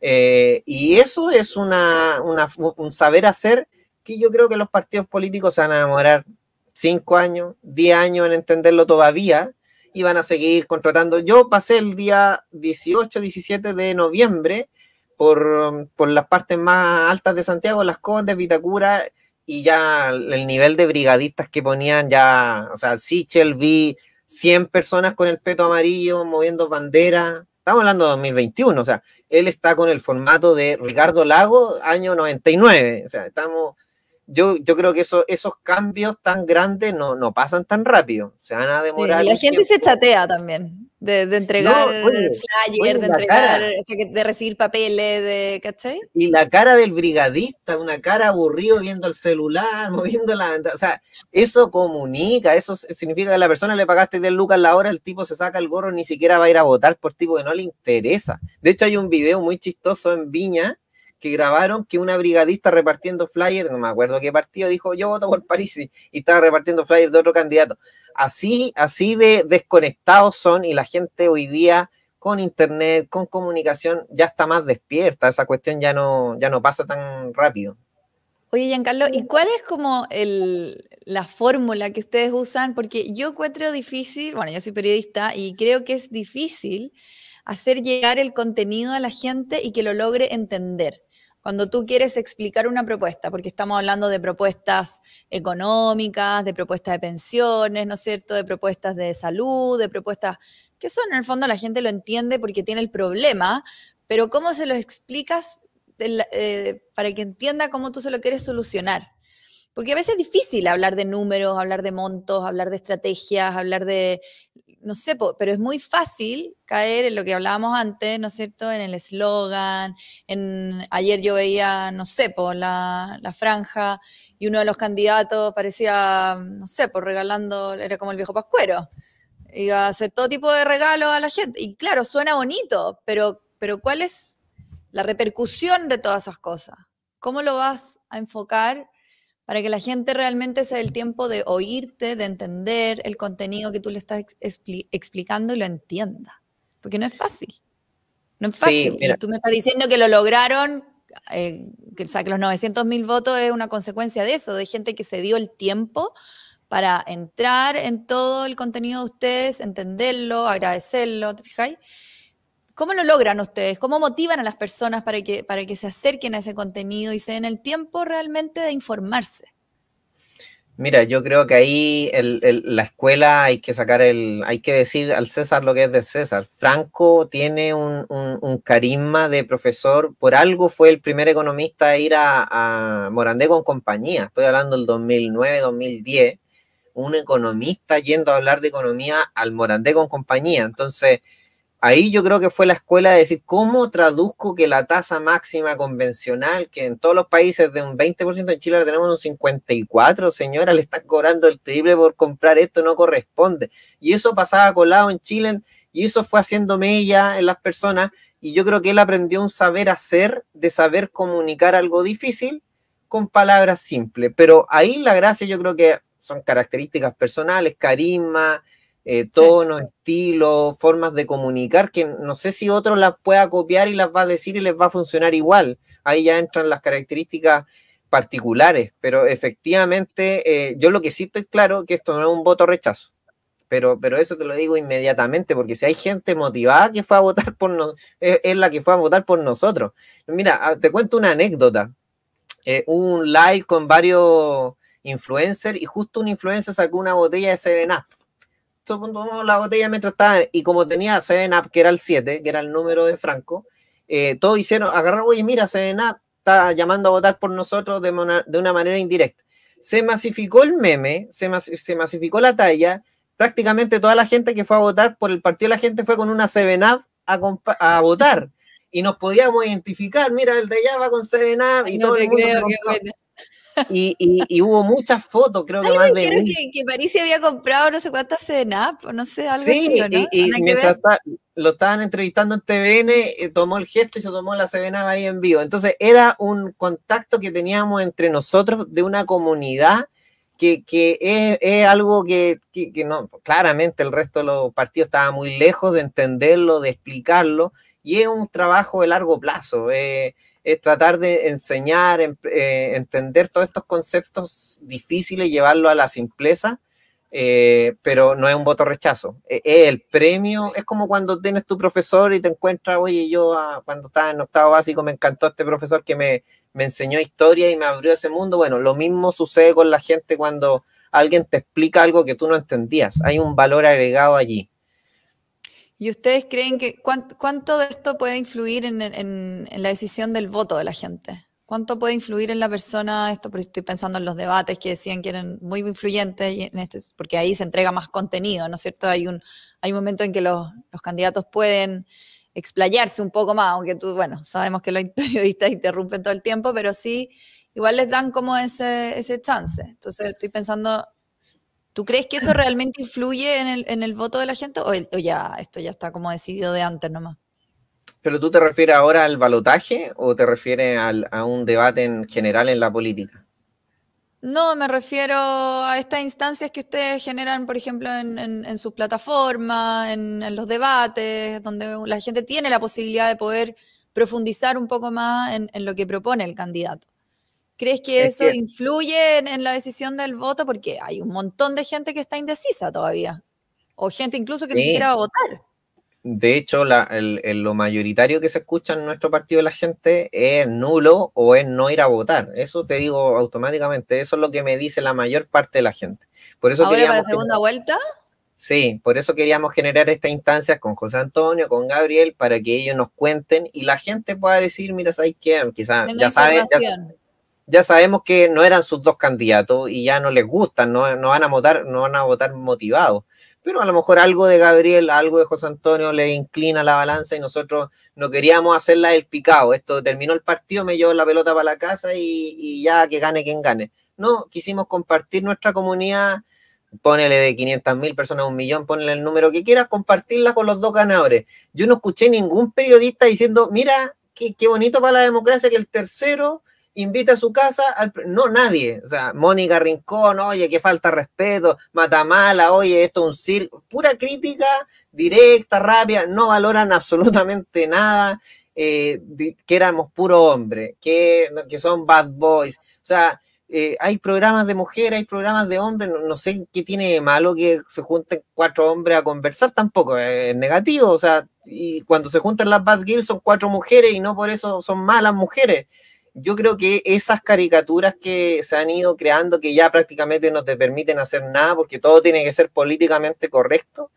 Eh, y eso es un saber hacer que yo creo que los partidos políticos se van a demorar cinco años, diez años en entenderlo todavía y van a seguir contratando. Yo pasé el día 18, 17 de noviembre por, por las partes más altas de Santiago, las Condes, Vitacura y ya el nivel de brigadistas que ponían ya, o sea, Sichel, vi 100 personas con el peto amarillo moviendo banderas. Estamos hablando de 2021, o sea, él está con el formato de Ricardo Lago, año 99, o sea, estamos yo, yo creo que eso, esos cambios tan grandes no, no pasan tan rápido, se van a demorar. y la gente se chatea también, de, entregar no, flyer, de entregar, de recibir papeles, de, ¿cachai? Y la cara del brigadista, una cara aburrido viendo el celular, moviendo la... O sea, eso comunica, eso significa que a la persona le pagaste 10 lucas la hora, el tipo se saca el gorro, ni siquiera va a ir a votar por tipo que no le interesa. De hecho, hay un video muy chistoso en Viña, que grabaron que una brigadista repartiendo flyers, no me acuerdo qué partido, dijo yo voto por París y estaba repartiendo flyers de otro candidato. Así, así de desconectados son y la gente hoy día con internet, con comunicación, ya está más despierta, esa cuestión ya no, ya no pasa tan rápido. Oye, Giancarlo, ¿y cuál es como la fórmula que ustedes usan? Porque yo encuentro difícil, bueno, yo soy periodista y creo que es difícil hacer llegar el contenido a la gente y que lo logre entender. Cuando tú quieres explicar una propuesta, porque estamos hablando de propuestas económicas, de propuestas de pensiones, ¿no es cierto?, de propuestas de salud, de propuestas que son, en el fondo la gente lo entiende porque tiene el problema, pero ¿cómo se lo explicas eh, para que entienda cómo tú se lo quieres solucionar? Porque a veces es difícil hablar de números, hablar de montos, hablar de estrategias, hablar de no sé, pero es muy fácil caer en lo que hablábamos antes, ¿no es cierto? En el eslogan, ayer yo veía, no sé, por la, la, franja y uno de los candidatos parecía, no sé, por regalando, era como el viejo pascuero. Iba a hacer todo tipo de regalos a la gente. Y claro, suena bonito, pero, pero ¿cuál es la repercusión de todas esas cosas? ¿Cómo lo vas a enfocar para que la gente realmente se dé el tiempo de oírte, de entender el contenido que tú le estás explicando y lo entienda. Porque no es fácil. No es fácil. tú me estás diciendo que lo lograron, eh, que, los 900 mil votos es una consecuencia de eso, de gente que se dio el tiempo para entrar en todo el contenido de ustedes, entenderlo, agradecerlo, ¿te fijáis? ¿Cómo lo logran ustedes? ¿Cómo motivan a las personas para que, para que se acerquen a ese contenido y se den el tiempo realmente de informarse? Mira, yo creo que ahí la escuela hay que sacar el, hay que decir al César lo que es de César. Franco tiene un, carisma de profesor, por algo fue el primer economista a ir a, a Morandé con compañía, estoy hablando del 2009, 2010, un economista yendo a hablar de economía al Morandé con compañía. Entonces, ahí yo creo que fue la escuela de decir cómo traduzco que la tasa máxima convencional, que en todos los países de un 20%, en Chile la tenemos un 54%, señora, le están cobrando el triple por comprar esto, no corresponde. Y eso pasaba colado en Chile y eso fue haciéndome ella en las personas y yo creo que él aprendió un saber hacer de saber comunicar algo difícil con palabras simples. Pero ahí la gracia yo creo que son características personales, carisma, eh, tonos, formas de comunicar, que no sé si otro las pueda copiar y las va a decir y les va a funcionar igual. Ahí ya entran las características particulares, pero efectivamente eh, yo lo que sí es claro que esto no es un voto rechazo. Pero, pero eso te lo digo inmediatamente, porque si hay gente motivada que fue a votar por nosotros, eh, es, la que fue a votar por nosotros. Mira, ah, te cuento una anécdota. Eh, un live con varios influencers y justo un influencer sacó una botella de Seven Up la botella mientras estaba. Y como tenía Seven Up, que era el 7, que era el número de Franco, eh, todos hicieron, agarraron, oye, mira, Seven Up está llamando a votar por nosotros de una, manera indirecta. Se masificó el meme, se, masificó la talla. Prácticamente toda la gente que fue a votar por el partido la gente fue con una Seven Up a, a votar. Y nos podíamos identificar, mira, el de allá va con Seven Up y todo mundo. Y, hubo muchas fotos, creo que más me de. Dijeron que, París se había comprado no sé cuántas CNAP, no sé, algo sí, así. ¿no? Y, y mientras lo estaban entrevistando en TVN, eh, tomó el gesto y se tomó la CNAP ahí en vivo. Entonces, era un contacto que teníamos entre nosotros de una comunidad que, que es, algo que, que, no, claramente el resto de los partidos estaba muy lejos de entenderlo, de explicarlo, y es un trabajo de largo plazo. Eh, es tratar de enseñar, em, eh, entender todos estos conceptos difíciles, llevarlo a la simpleza, eh, pero no es un voto rechazo. E, el premio, es como cuando tienes tu profesor y te encuentras, oye, yo ah, cuando estaba en octavo básico me encantó este profesor que me, me enseñó historia y me abrió ese mundo. Bueno, lo mismo sucede con la gente cuando alguien te explica algo que tú no entendías. Hay un valor agregado allí. ¿Y ustedes creen que cuánto, de esto puede influir en, la decisión del voto de la gente? ¿Cuánto puede influir en la persona? Esto porque estoy pensando en los debates que decían que eran muy influyentes, y en este, porque ahí se entrega más contenido, ¿no es cierto? Hay un, hay un momento en que los, los candidatos pueden explayarse un poco más, aunque tú, bueno, sabemos que los periodistas interrumpen todo el tiempo, pero sí, igual les dan como ese, ese chance. Entonces estoy pensando ¿Tú crees que eso realmente influye en el, voto de la gente o, ya esto ya está como decidido de antes nomás? ¿Pero tú te refieres ahora al balotaje o te refieres a un debate en general en la política? No, me refiero a estas instancias que ustedes generan, por ejemplo, en, sus plataformas, en, los debates, donde la gente tiene la posibilidad de poder profundizar un poco más en, lo que propone el candidato. ¿Crees que eso influye en, la decisión del voto? Porque hay un montón de gente que está indecisa todavía, o gente incluso que ni siquiera va a votar. De hecho, lo mayoritario que se escucha en nuestro partido de la gente es nulo o es no ir a votar. Eso te digo automáticamente, eso es lo que me dice la mayor parte de la gente. Por eso ¿Ahora para la segunda vuelta? Sí, por eso queríamos generar esta instancia con José Antonio, con Gabriel, para que ellos nos cuenten y la gente pueda decir, mira, ¿sabes qué? Quizás ya sabes ya sabemos que no eran sus dos candidatos y ya no les gustan, no, no, van, a votar, no van a votar motivados. Pero a lo mejor algo de Gabriel, algo de José Antonio le inclina la balanza y nosotros no queríamos hacerla el picado. Esto terminó el partido, me llevo la pelota para la casa y, ya que gane quien gane. No, quisimos compartir nuestra comunidad, ponele de 500 mil personas, un millón, ponele el número que quieras, compartirla con los dos ganadores. Yo no escuché ningún periodista diciendo, mira, qué, qué bonito para la democracia que el tercero invita a su casa, al, no nadie, o sea, Mónica Rincón, oye, que falta respeto, Matamala, oye, esto es un circo, pura crítica directa, rabia no valoran absolutamente nada, eh, que éramos puro hombre, que, son bad boys, o sea, eh, hay programas de mujeres, hay programas de hombres, no, sé qué tiene malo que se junten cuatro hombres a conversar tampoco, eh, es negativo, o sea, y cuando se juntan las bad girls son cuatro mujeres y no por eso son malas mujeres, yo creo que esas caricaturas que se han ido creando, que ya prácticamente no te permiten hacer nada, porque todo tiene que ser políticamente correcto,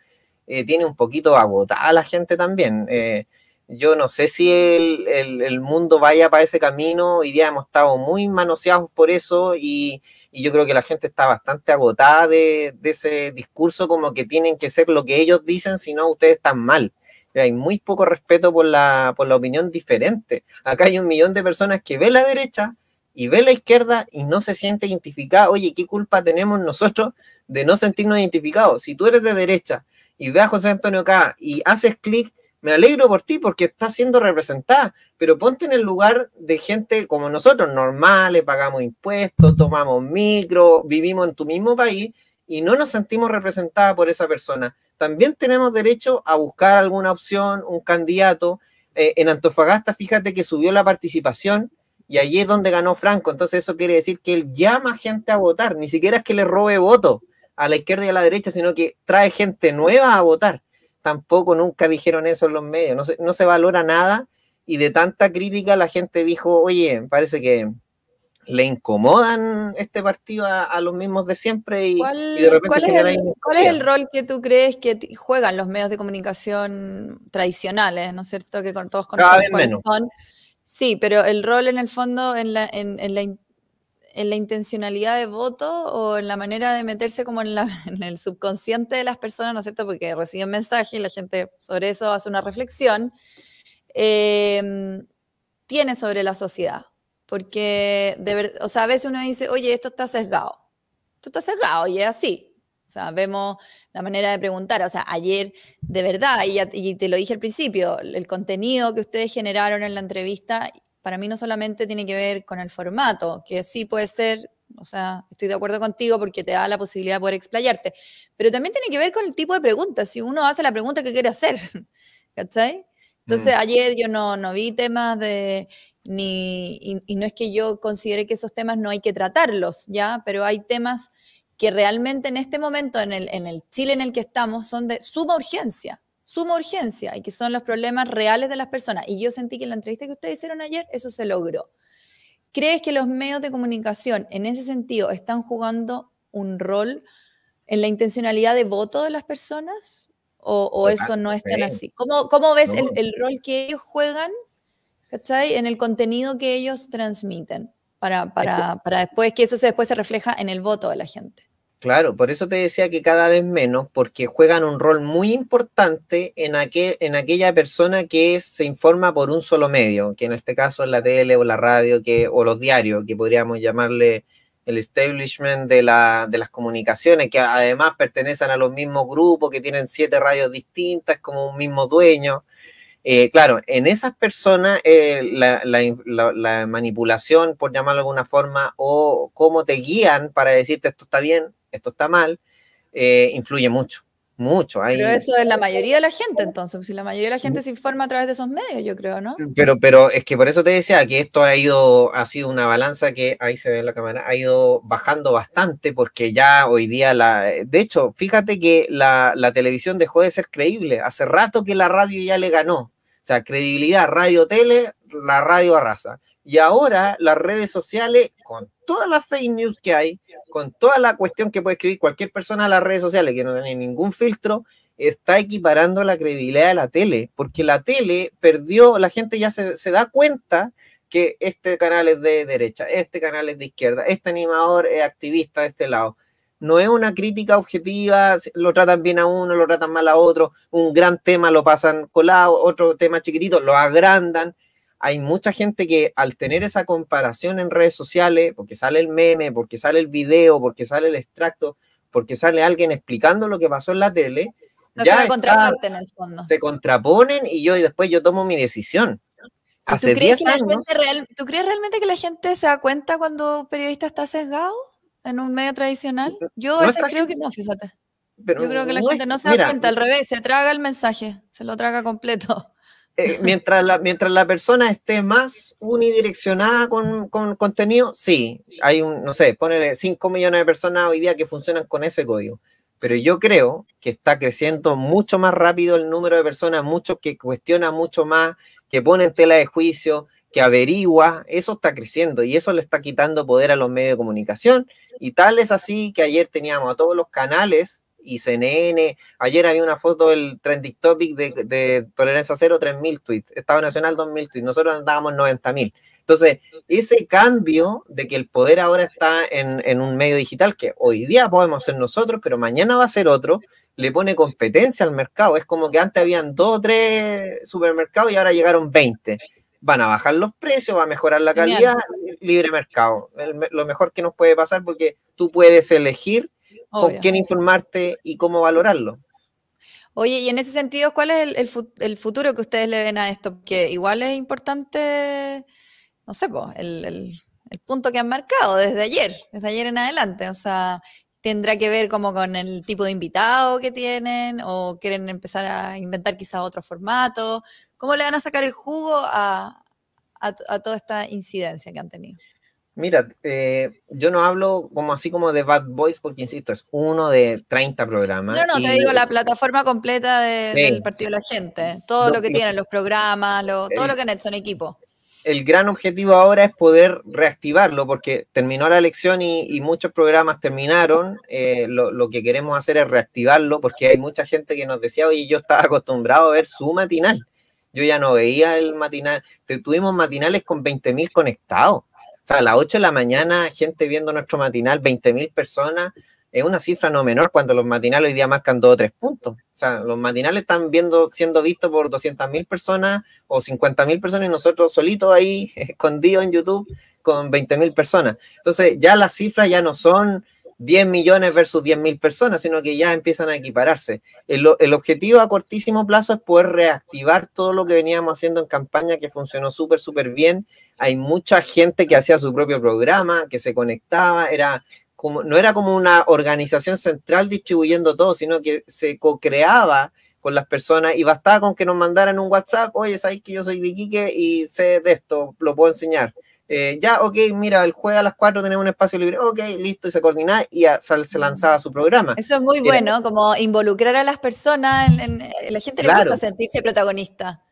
eh, tiene un poquito agotada la gente también. Eh, yo no sé si el, mundo vaya para ese camino, hoy día hemos estado muy manoseados por eso y, yo creo que la gente está bastante agotada de, de, ese discurso como que tienen que ser lo que ellos dicen, si no ustedes están mal hay muy poco respeto por la, opinión diferente. Acá hay un millón de personas que ve la derecha y ve la izquierda y no se siente identificada. Oye, ¿qué culpa tenemos nosotros de no sentirnos identificados? Si tú eres de derecha y ve a José Antonio acá y haces clic, me alegro por ti porque estás siendo representada, pero ponte en el lugar de gente como nosotros, normales, pagamos impuestos, tomamos micro, vivimos en tu mismo país y no nos sentimos representadas por esa persona también tenemos derecho a buscar alguna opción, un candidato. Eh, en Antofagasta, fíjate que subió la participación y allí es donde ganó Franco. Entonces eso quiere decir que él llama gente a votar. Ni siquiera es que le robe votos a la izquierda y a la derecha, sino que trae gente nueva a votar. Tampoco nunca dijeron eso en los medios. No se, no se valora nada y de tanta crítica la gente dijo, oye, parece que le incomodan este partido a, los mismos de siempre y, ¿Cuál, de repente es el, rol que tú crees que juegan los medios de comunicación tradicionales, ¿no es cierto? Que con, todos conocemos son. Sí, pero el rol en el fondo en la, intencionalidad de voto o en la manera de meterse como en, el subconsciente de las personas, ¿no es cierto? Porque reciben mensajes y la gente sobre eso hace una reflexión. Eh, tiene sobre la sociedad porque de o sea, a veces uno dice, oye, esto está sesgado. Esto está sesgado y es así. O sea, vemos la manera de preguntar. O sea, ayer, de verdad, y, te lo dije al principio, el contenido que ustedes generaron en la entrevista, para mí no solamente tiene que ver con el formato, que sí puede ser o sea, estoy de acuerdo contigo porque te da la posibilidad de poder explayarte. Pero también tiene que ver con el tipo de preguntas. Si uno hace la pregunta que quiere hacer, ¿cachai? Entonces, mm. ayer yo no, no vi temas de ni, y, no es que yo considere que esos temas no hay que tratarlos, ¿ya? Pero hay temas que realmente en este momento, en el, Chile en el que estamos, son de suma urgencia, suma urgencia, y que son los problemas reales de las personas. Y yo sentí que en la entrevista que ustedes hicieron ayer, eso se logró. ¿Crees que los medios de comunicación, en ese sentido, están jugando un rol en la intencionalidad de voto de las personas? ¿O, eso no es tan así? ¿Cómo, ves el rol que ellos juegan ¿cachai? En el contenido que ellos transmiten, para, después, que eso después se refleja en el voto de la gente. Claro, por eso te decía que cada vez menos, porque juegan un rol muy importante en, aquella persona que se informa por un solo medio, que en este caso es la tele o la radio o los diarios, que podríamos llamarle el establishment de, de las comunicaciones, que además pertenecen a los mismos grupos, que tienen siete radios distintas, como un mismo dueño. Eh, claro, en esas personas eh, la, manipulación, por llamarlo de alguna forma, o cómo te guían para decirte esto está bien, esto está mal, eh, influye mucho, mucho. Pero eso es la mayoría de la gente entonces, si la mayoría de la gente se informa a través de esos medios, yo creo, ¿no? Pero, pero es que por eso te decía que esto ha ido, ha sido una balanza que, ahí se ve en la cámara, ha ido bajando bastante porque ya hoy día la... De hecho, fíjate que la televisión dejó de ser creíble, hace rato que la radio ya le ganó sea, credibilidad, radio, tele, la radio arrasa. Y ahora las redes sociales, con todas las fake news que hay, con toda la cuestión que puede escribir cualquier persona a las redes sociales, que no tiene ningún filtro, está equiparando la credibilidad de la tele, porque la tele perdió, la gente ya se, se da cuenta que este canal es de derecha, este canal es de izquierda, este animador es activista de este lado no es una crítica objetiva, lo tratan bien a uno, lo tratan mal a otro, un gran tema lo pasan colado, otro tema chiquitito lo agrandan. Hay mucha gente que al tener esa comparación en redes sociales, porque sale el meme, porque sale el video, porque sale el extracto, porque sale alguien explicando lo que pasó en la tele, ya se en el fondo. Se contraponen y yo y después yo tomo mi decisión. ¿Tú, crees ¿Tú crees realmente que la gente se da cuenta cuando un periodista está sesgado? en un medio tradicional? Yo creo que no, fíjate. Yo creo que la gente no se da cuenta, al revés, se traga el mensaje, se lo traga completo. Eh, mientras, la, mientras la persona esté más unidireccionada con, con, contenido, sí, hay un, no sé, poner 5 millones de personas hoy día que funcionan con ese código. Pero yo creo que está creciendo mucho más rápido el número de personas, muchos que cuestionan mucho más, que ponen tela de juicio, que averigua, eso está creciendo y eso le está quitando poder a los medios de comunicación. Y tal es así que ayer teníamos a todos los canales y CNN, ayer había una foto del trending topic de, Tolerancia Cero, 3.000 tweets, Estado Nacional 2.000 tweets, nosotros andábamos 90.000. Entonces, ese cambio de que el poder ahora está en, en un medio digital, que hoy día podemos ser nosotros, pero mañana va a ser otro, le pone competencia al mercado. Es como que antes habían dos o tres supermercados y ahora llegaron 20 van a bajar los precios, va a mejorar la calidad, libre mercado. lo mejor que nos puede pasar porque tú puedes elegir con quién informarte y cómo valorarlo. Oye, y en ese sentido, ¿cuál es el, futuro que ustedes le ven a esto? Que igual es importante, no sé, el, el punto que han marcado desde ayer, desde ayer en adelante. O sea, ¿Tendrá que ver como con el tipo de invitado que tienen o quieren empezar a inventar quizás otro formato? ¿Cómo le van a sacar el jugo a, toda esta incidencia que han tenido? Mira, eh, yo no hablo como así como de Bad Boys porque, insisto, es uno de 30 programas. No, no, te digo la plataforma completa del Partido de la Gente, todo lo que tienen, los programas, todo lo que han hecho en equipo el gran objetivo ahora es poder reactivarlo, porque terminó la elección y, muchos programas terminaron. Eh, lo, lo, que queremos hacer es reactivarlo, porque hay mucha gente que nos decía, oye, yo estaba acostumbrado a ver su matinal. Yo ya no veía el matinal. Tuvimos matinales con 20.000 conectados. O sea, a las 8 de la mañana, gente viendo nuestro matinal, 20.000 personas es una cifra no menor cuando los matinales hoy día marcan dos o tres puntos. O sea, los matinales están viendo, siendo vistos por 200.000 personas o 50.000 personas y nosotros solitos ahí, escondidos en YouTube, con 20.000 personas. Entonces, ya las cifras ya no son 10 millones versus 10.000 personas, sino que ya empiezan a equipararse. El, el, objetivo a cortísimo plazo es poder reactivar todo lo que veníamos haciendo en campaña, que funcionó súper, súper bien. Hay mucha gente que hacía su propio programa, que se conectaba, era como, no era como una organización central distribuyendo todo, sino que se co-creaba con las personas y bastaba con que nos mandaran un WhatsApp, oye, ¿sabes que yo soy Viquique y sé de esto, lo puedo enseñar. Eh, ya, ok, mira, el jueves a las 4 tenemos un espacio libre, ok, listo, y se coordinaba y a, se lanzaba su programa. Eso es muy eh, bueno, como involucrar a las personas, en, la gente le gusta sentirse protagonista.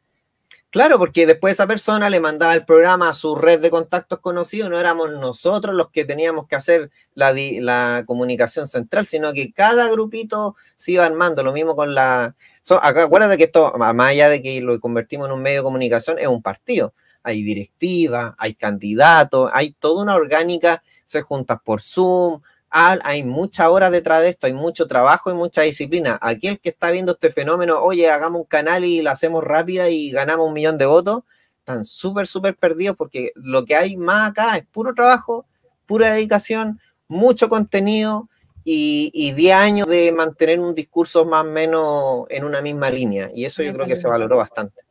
Claro, porque después esa persona le mandaba el programa a su red de contactos conocidos, no éramos nosotros los que teníamos que hacer la, comunicación central, sino que cada grupito se iba armando, lo mismo con la... acá, acuérdate que esto, más allá de que lo convertimos en un medio de comunicación, es un partido. Hay directiva, hay candidatos, hay toda una orgánica, se junta por Zoom, hay mucha hora detrás de esto, hay mucho trabajo y mucha disciplina. Aquí el que está viendo este fenómeno, oye, hagamos un canal y lo hacemos rápida y ganamos un millón de votos, están súper, súper perdidos porque lo que hay más acá es puro trabajo, pura dedicación, mucho contenido y 10 años de mantener un discurso más o menos en una misma línea. Y eso yo creo que se valoró bastante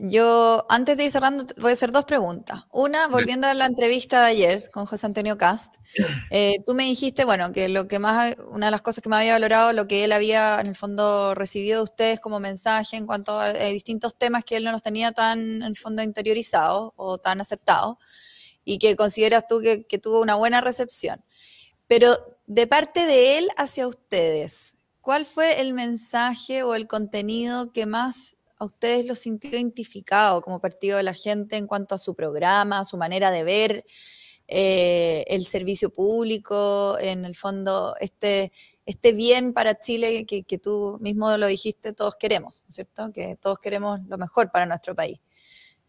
yo antes de ir cerrando voy a hacer dos preguntas. Una, volviendo a la entrevista de ayer con José Antonio Cast, eh, tú me dijiste, bueno, que lo que más, una de las cosas que me había valorado, lo que él había en el fondo recibido de ustedes como mensaje en cuanto a eh, distintos temas que él no los tenía tan en el fondo interiorizados o tan aceptados, y que consideras tú que tuvo una buena recepción. Pero de parte de él hacia ustedes, ¿cuál fue el mensaje o el contenido que más a ustedes los sintió identificado como partido de la gente en cuanto a su programa, su manera de ver eh, el servicio público, en el fondo, este, este bien para Chile que, tú mismo lo dijiste, todos queremos, ¿cierto? Que todos queremos lo mejor para nuestro país.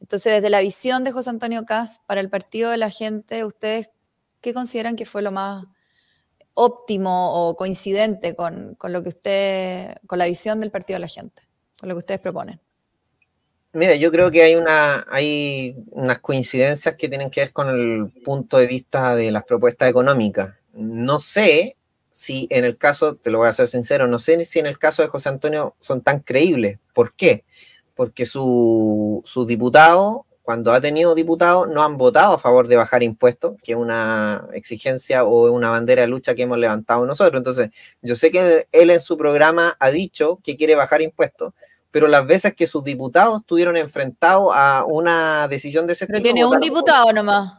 Entonces, desde la visión de José Antonio Cas para el partido de la gente, ¿ustedes qué consideran que fue lo más óptimo o coincidente con lo que usted, con la visión del partido de la gente? lo que ustedes proponen? Mira, yo creo que hay, una, hay unas coincidencias que tienen que ver con el punto de vista de las propuestas económicas. No sé si en el caso, te lo voy a ser sincero, no sé si en el caso de José Antonio son tan creíbles. ¿Por qué? Porque sus su diputados, cuando ha tenido diputados, no han votado a favor de bajar impuestos, que es una exigencia o una bandera de lucha que hemos levantado nosotros. Entonces, yo sé que él en su programa ha dicho que quiere bajar impuestos, pero las veces que sus diputados estuvieron enfrentados a una decisión de ese tipo. Pero tiene un diputado nomás.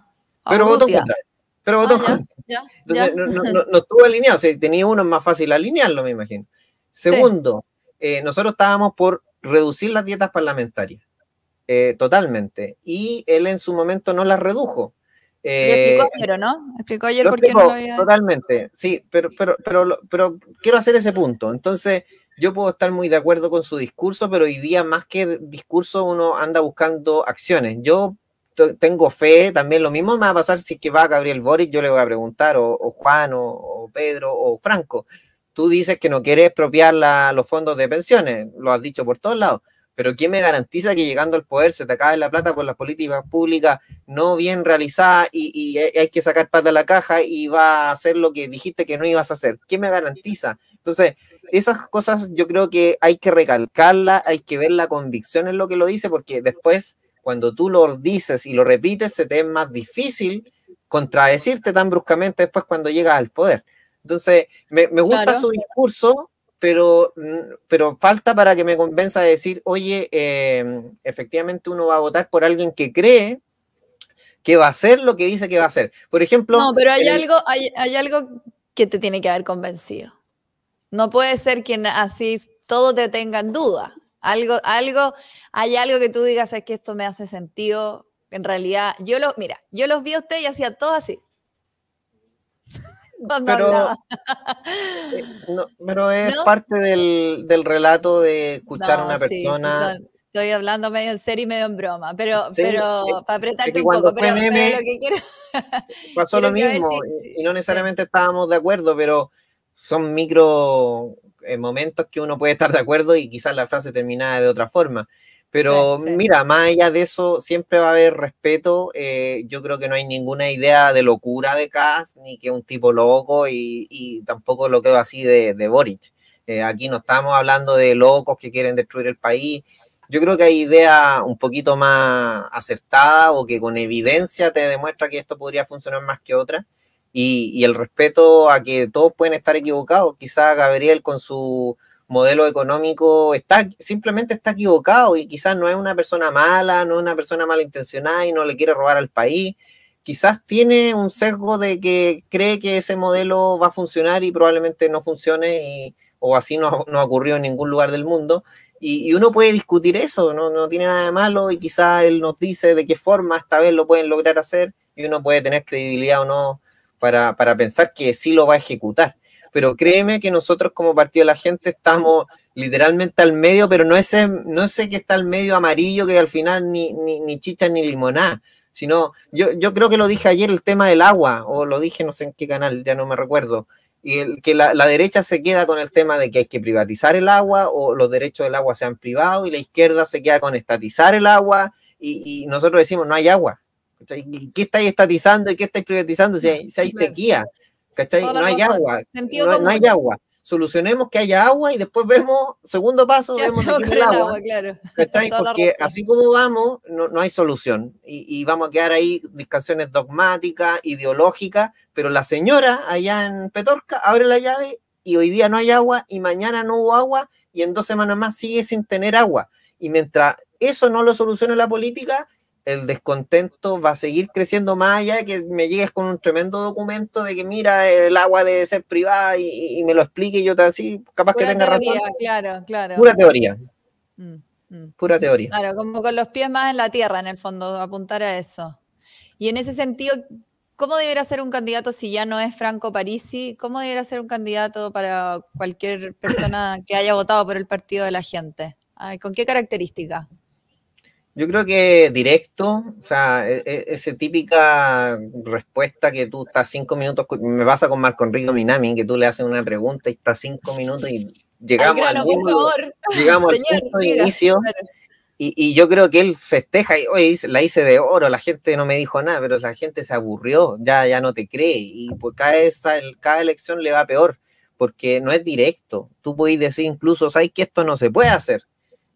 Pero ah, votó contra. Pero votó ah, contra. No, estuvo alineado. Si tenía uno es más fácil alinearlo, me imagino. Segundo, eh, nosotros estábamos por reducir las dietas parlamentarias. Eh, totalmente. Y él en su momento no las redujo. Eh, explicó ayer, ¿no? Explicó ayer por qué no había Totalmente, sí, pero, pero, pero, pero quiero hacer ese punto. Entonces, yo puedo estar muy de acuerdo con su discurso, pero hoy día más que discurso uno anda buscando acciones. Yo tengo fe, también lo mismo me va a pasar si es que va Gabriel Boric, yo le voy a preguntar, o, Juan, o, Pedro, o Franco. Tú dices que no quieres expropiar la, los fondos de pensiones, lo has dicho por todos lados pero ¿quién me garantiza que llegando al poder se te acabe la plata por las políticas públicas no bien realizadas y, hay que sacar plata de la caja y va a hacer lo que dijiste que no ibas a hacer? ¿Quién me garantiza? Entonces, esas cosas yo creo que hay que recalcarlas, hay que ver la convicción en lo que lo dice, porque después, cuando tú lo dices y lo repites, se te es más difícil contradecirte tan bruscamente después cuando llegas al poder. Entonces, me, gusta su discurso, pero, mm, pero falta para que me convenza de decir, oye, em, efectivamente uno va a votar por alguien que cree que va a hacer lo que dice que va a hacer. Por ejemplo... No, pero hay, algo, hay, algo que te tiene que haber convencido. No puede ser que así todo te tenga en duda. Algo, algo, hay algo que tú digas, es que esto me hace sentido. En realidad, yo los, mira, yo los vi a ustedes y hacía todo así pero, eh, pero es parte del, del, relato de escuchar a una persona. estoy hablando medio en serio y medio en broma, pero, pero para apretarte un poco, pero, Pasó lo mismo, y no necesariamente estábamos de acuerdo, pero son micro eh, momentos que uno puede estar de acuerdo y quizás la frase terminada de otra forma. Pero mira, más allá de eso, siempre va a haber respeto. Eh, yo creo que no hay ninguna idea de locura de cas ni que un tipo loco, y, y tampoco lo creo así de, Boric. Eh, aquí no estamos hablando de locos que quieren destruir el país. Yo creo que hay idea un poquito más acertada o que con evidencia te demuestra que esto podría funcionar más que otra. Y, y el respeto a que todos pueden estar equivocados. Quizá Gabriel con su modelo económico está simplemente está equivocado y quizás no es una persona mala, no es una persona malintencionada y no le quiere robar al país. Quizás tiene un sesgo de que cree que ese modelo va a funcionar y probablemente no funcione y, o así no, no ha ocurrido en ningún lugar del mundo. Y, uno puede discutir eso, ¿no? tiene nada de malo y quizás él nos dice de qué forma esta vez lo pueden lograr hacer y uno puede tener credibilidad o no para, para pensar que sí lo va a ejecutar pero créeme que nosotros como Partido de la Gente estamos literalmente al medio, pero no ese, no sé que está al medio amarillo que al final ni, chicha ni limonada, sino yo, yo creo que lo dije ayer el tema del agua, o lo dije no sé en qué canal, ya no me recuerdo, y el, que la, derecha se queda con el tema de que hay que privatizar el agua o los derechos del agua sean privados y la izquierda se queda con estatizar el agua y, nosotros decimos no hay agua. ¿Qué estáis estatizando y qué estáis privatizando si si hay sequía? ¿Cachai? No hay agua. No, hay agua. Solucionemos que haya agua y después vemos, segundo paso, vemos que no. agua. Porque así como vamos, no, hay solución. Y, y, vamos a quedar ahí discusiones dogmáticas, ideológicas, pero la señora allá en Petorca abre la llave y hoy día no hay agua y mañana no hubo agua y en dos semanas más sigue sin tener agua. Y mientras eso no lo solucione la política, el descontento va a seguir creciendo más allá de que me llegues con un tremendo documento de que mira, el agua debe ser privada y, me lo explique y yo te así, capaz que tenga teoría, razón. Claro, Pura teoría. Mm, mm. Pura teoría. Claro, como con los pies más en la tierra, en el fondo, apuntar a eso. Y en ese sentido, ¿cómo debería ser un candidato si ya no es Franco Parisi? ¿Cómo debería ser un candidato para cualquier persona que haya votado por el partido de la gente? ¿Con qué característica? Yo creo que directo, o sea, e, e, esa típica respuesta que tú estás cinco minutos, me pasa con Marco Enrique Minami, que tú le haces una pregunta y está cinco minutos y llegamos al, llegamos al inicio. Y, yo creo que él festeja y hoy la hice de oro, la gente no me dijo nada, pero la gente se aburrió, ya, ya no te cree. Y pues, cada, esa, cada elección le va peor, porque no es directo. Tú puedes decir incluso, ¿sabes que esto no se puede hacer?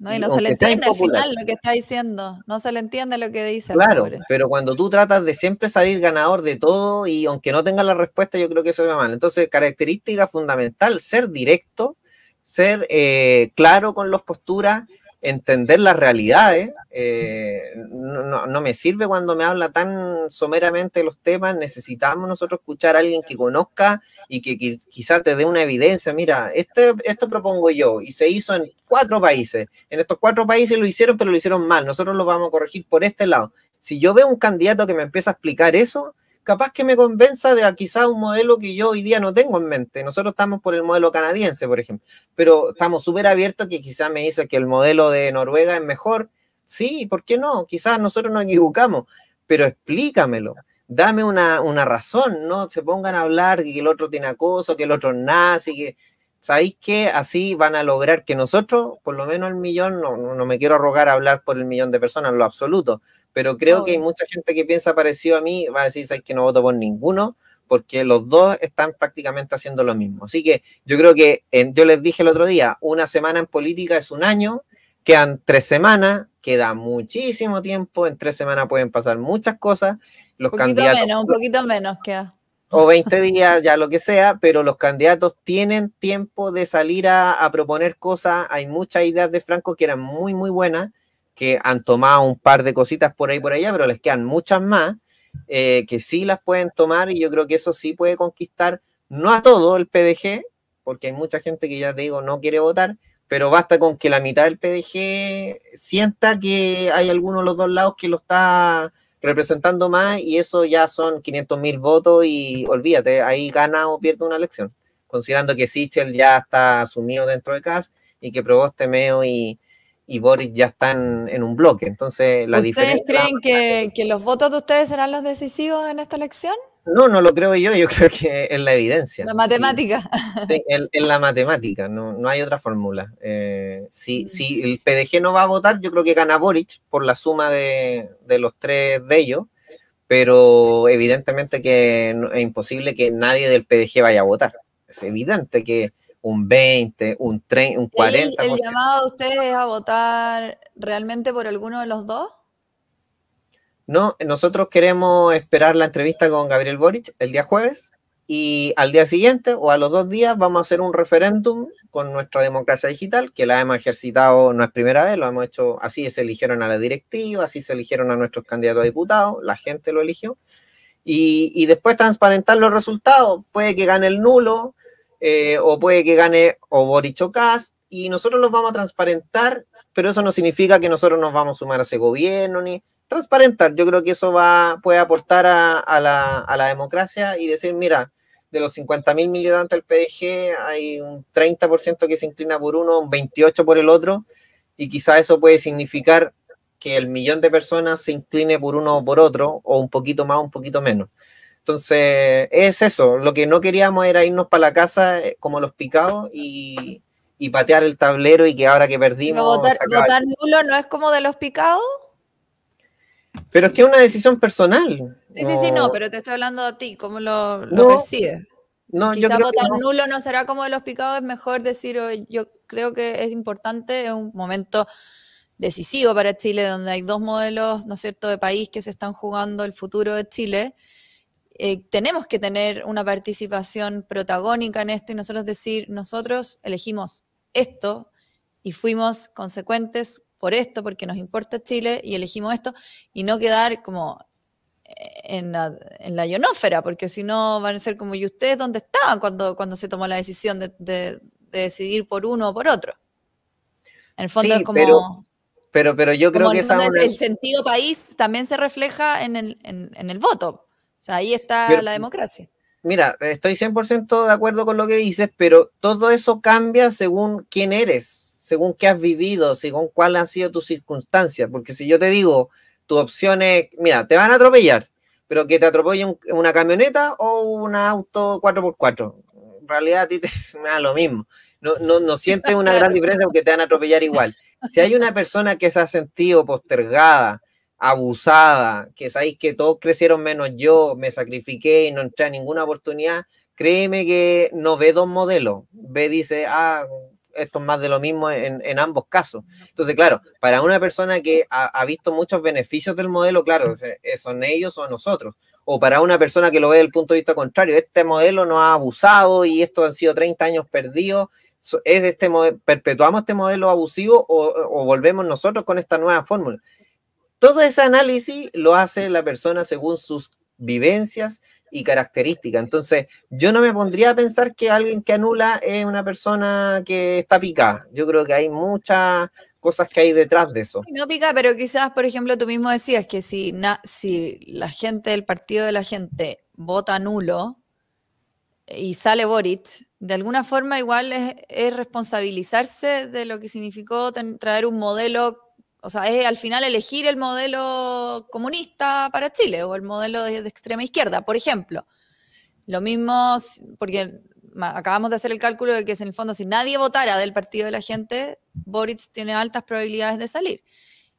No, y, se le entiende al final lo que está diciendo. No se le entiende lo que dice. Claro, pero cuando tú tratas de siempre salir ganador de todo y aunque no tengas la respuesta, yo creo que eso es mal. Entonces, característica fundamental, ser directo, ser eh, claro con las posturas, entender las realidades. Eh, no, no, me sirve cuando me habla tan someramente los temas. Necesitamos nosotros escuchar a alguien que conozca y que, quizás te dé una evidencia. Mira, este, esto propongo yo y se hizo en cuatro países. En estos cuatro países lo hicieron, pero lo hicieron mal. Nosotros lo vamos a corregir por este lado. Si yo veo un candidato que me empieza a explicar eso, capaz que me convenza de quizás un modelo que yo hoy día no tengo en mente. Nosotros estamos por el modelo canadiense, por ejemplo, pero estamos súper abiertos que quizás me dice que el modelo de Noruega es mejor. Sí, ¿por qué no? Quizás nosotros nos equivocamos, pero explícamelo. Dame una, una razón, ¿no? Se pongan a hablar que el otro tiene acoso, que el otro es nazi, que... ¿Sabéis que así van a lograr que nosotros, por lo menos el millón, no, no me quiero rogar a hablar por el millón de personas, en lo absoluto, pero creo que hay mucha gente que piensa parecido a mí, va a decir, ¿sabes que no voto por ninguno? Porque los dos están prácticamente haciendo lo mismo. Así que yo creo que, yo les dije el otro día, una semana en política es un año, quedan tres semanas, queda muchísimo tiempo, en tres semanas pueden pasar muchas cosas. Los poquito candidatos, menos, un poquito menos queda. O 20 días, ya lo que sea, pero los candidatos tienen tiempo de salir a, a proponer cosas. Hay muchas ideas de Franco que eran muy, muy buenas que han tomado un par de cositas por ahí por allá, pero les quedan muchas más eh, que sí las pueden tomar y yo creo que eso sí puede conquistar, no a todo el PDG, porque hay mucha gente que ya te digo no quiere votar, pero basta con que la mitad del PDG sienta que hay alguno de los dos lados que lo está representando más y eso ya son 500 mil votos y olvídate, ahí gana o pierde una elección, considerando que Sichel ya está asumido dentro de CAS y que este Meo y, y Boric ya están en un bloque. Entonces, la ¿Ustedes creen que, los votos de ustedes serán los decisivos en esta elección? No, no lo creo yo, yo creo que es la evidencia. La matemática. Sí, en, la matemática, no, hay otra fórmula. Eh, mm. si, el PDG no va a votar, yo creo que gana Boric por la suma de, los tres de ellos, pero evidentemente que es imposible que nadie del PDG vaya a votar. Es evidente que un 20, un 30, un 40. ¿El, el llamado de ustedes a votar realmente por alguno de los dos? No, nosotros queremos esperar la entrevista con Gabriel Boric el día jueves y al día siguiente o a los dos días vamos a hacer un referéndum con nuestra democracia digital, que la hemos ejercitado, no es primera vez, lo hemos hecho así, se eligieron a la directiva, así se eligieron a nuestros candidatos a diputados, la gente lo eligió. Y, y después transparentar los resultados, puede que gane el nulo, eh, o puede que gane o y o y nosotros los vamos a transparentar, pero eso no significa que nosotros nos vamos a sumar a ese gobierno, ni transparentar. Yo creo que eso va, puede aportar a, la, a la, democracia y decir, mira, de los 50.000 militantes del PDG hay un 30% que se inclina por uno, un 28% por el otro, y quizá eso puede significar que el millón de personas se incline por uno o por otro, o un poquito más, un poquito menos. Entonces, es eso. Lo que no queríamos era irnos para la casa eh, como los picados y, patear el tablero y que ahora que perdimos. votar, nulo no es como de los picados. Pero es que es una decisión personal. Sí, sí, sí, no, pero te estoy hablando a ti, como lo, lo no, percibes? No, Quizá votar nulo no será como de los picados, es mejor decir, yo creo que es importante, es un momento decisivo para Chile, donde hay dos modelos, ¿no es cierto?, de país que se están jugando el futuro de Chile. Eh, tenemos que tener una participación protagónica en esto y nosotros decir, nosotros elegimos esto y fuimos consecuentes por esto, porque nos importa Chile y elegimos esto, y no quedar como eh, en la, en porque si no van a ser como, ¿y ustedes dónde estaban cuando, cuando se tomó la decisión de, decidir por uno o por otro? En el fondo es como... Pero... Pero, yo creo que el, sentido país también se refleja en el, en el voto ahí está la democracia. Mira, estoy 100% de acuerdo con lo que dices, pero todo eso cambia según quién eres, según qué has vivido, según cuáles han sido tus circunstancias. Porque si yo te digo, tu opción es, mira, te van a atropellar, pero que te atropelle una camioneta o un auto 4x4. En realidad a ti te da lo mismo. No, no, no, sientes una gran diferencia porque te van a atropellar igual. Si hay una persona que se ha sentido postergada, abusada, que sabéis que todos crecieron menos yo, me sacrifiqué y no entré a ninguna oportunidad, créeme que no ve dos modelos, ve dice, ah, esto es más de lo mismo en, ambos casos. Entonces, claro, para una persona que ha, visto muchos beneficios del modelo, claro, eh, son ellos o nosotros. O para una persona que lo ve del punto de vista contrario, este modelo nos ha abusado y esto han sido 30 años perdidos. ¿Es este perpetuamos este modelo abusivo o, o volvemos nosotros con esta nueva fórmula? Todo ese análisis lo hace la persona según sus vivencias y características. Entonces, yo no me pondría a pensar que alguien que anula es una persona que está picada. Yo creo que hay muchas cosas que hay detrás de eso. No pica, pero quizás, por ejemplo, tú mismo decías que si, la gente, del partido de la gente, vota nulo y sale Boric, de alguna forma igual es, responsabilizarse de lo que significó traer un modelo o sea, es al final elegir el modelo comunista para Chile o el modelo de, extrema izquierda, por ejemplo. Lo mismo, porque acabamos de hacer el cálculo de que en el fondo si nadie votara del partido de la gente, Boric tiene altas probabilidades de salir.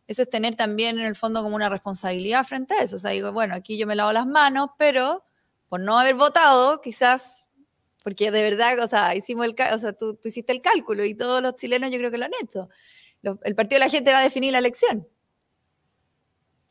Eso es tener también en el fondo como una responsabilidad frente a eso. O sea, digo, bueno, aquí yo me lavo las manos, pero por no haber votado, quizás, porque de verdad, o sea, hicimos el, o sea, tú, tú hiciste el cálculo y todos los chilenos yo creo que lo han hecho el partido de la gente va a definir la elección.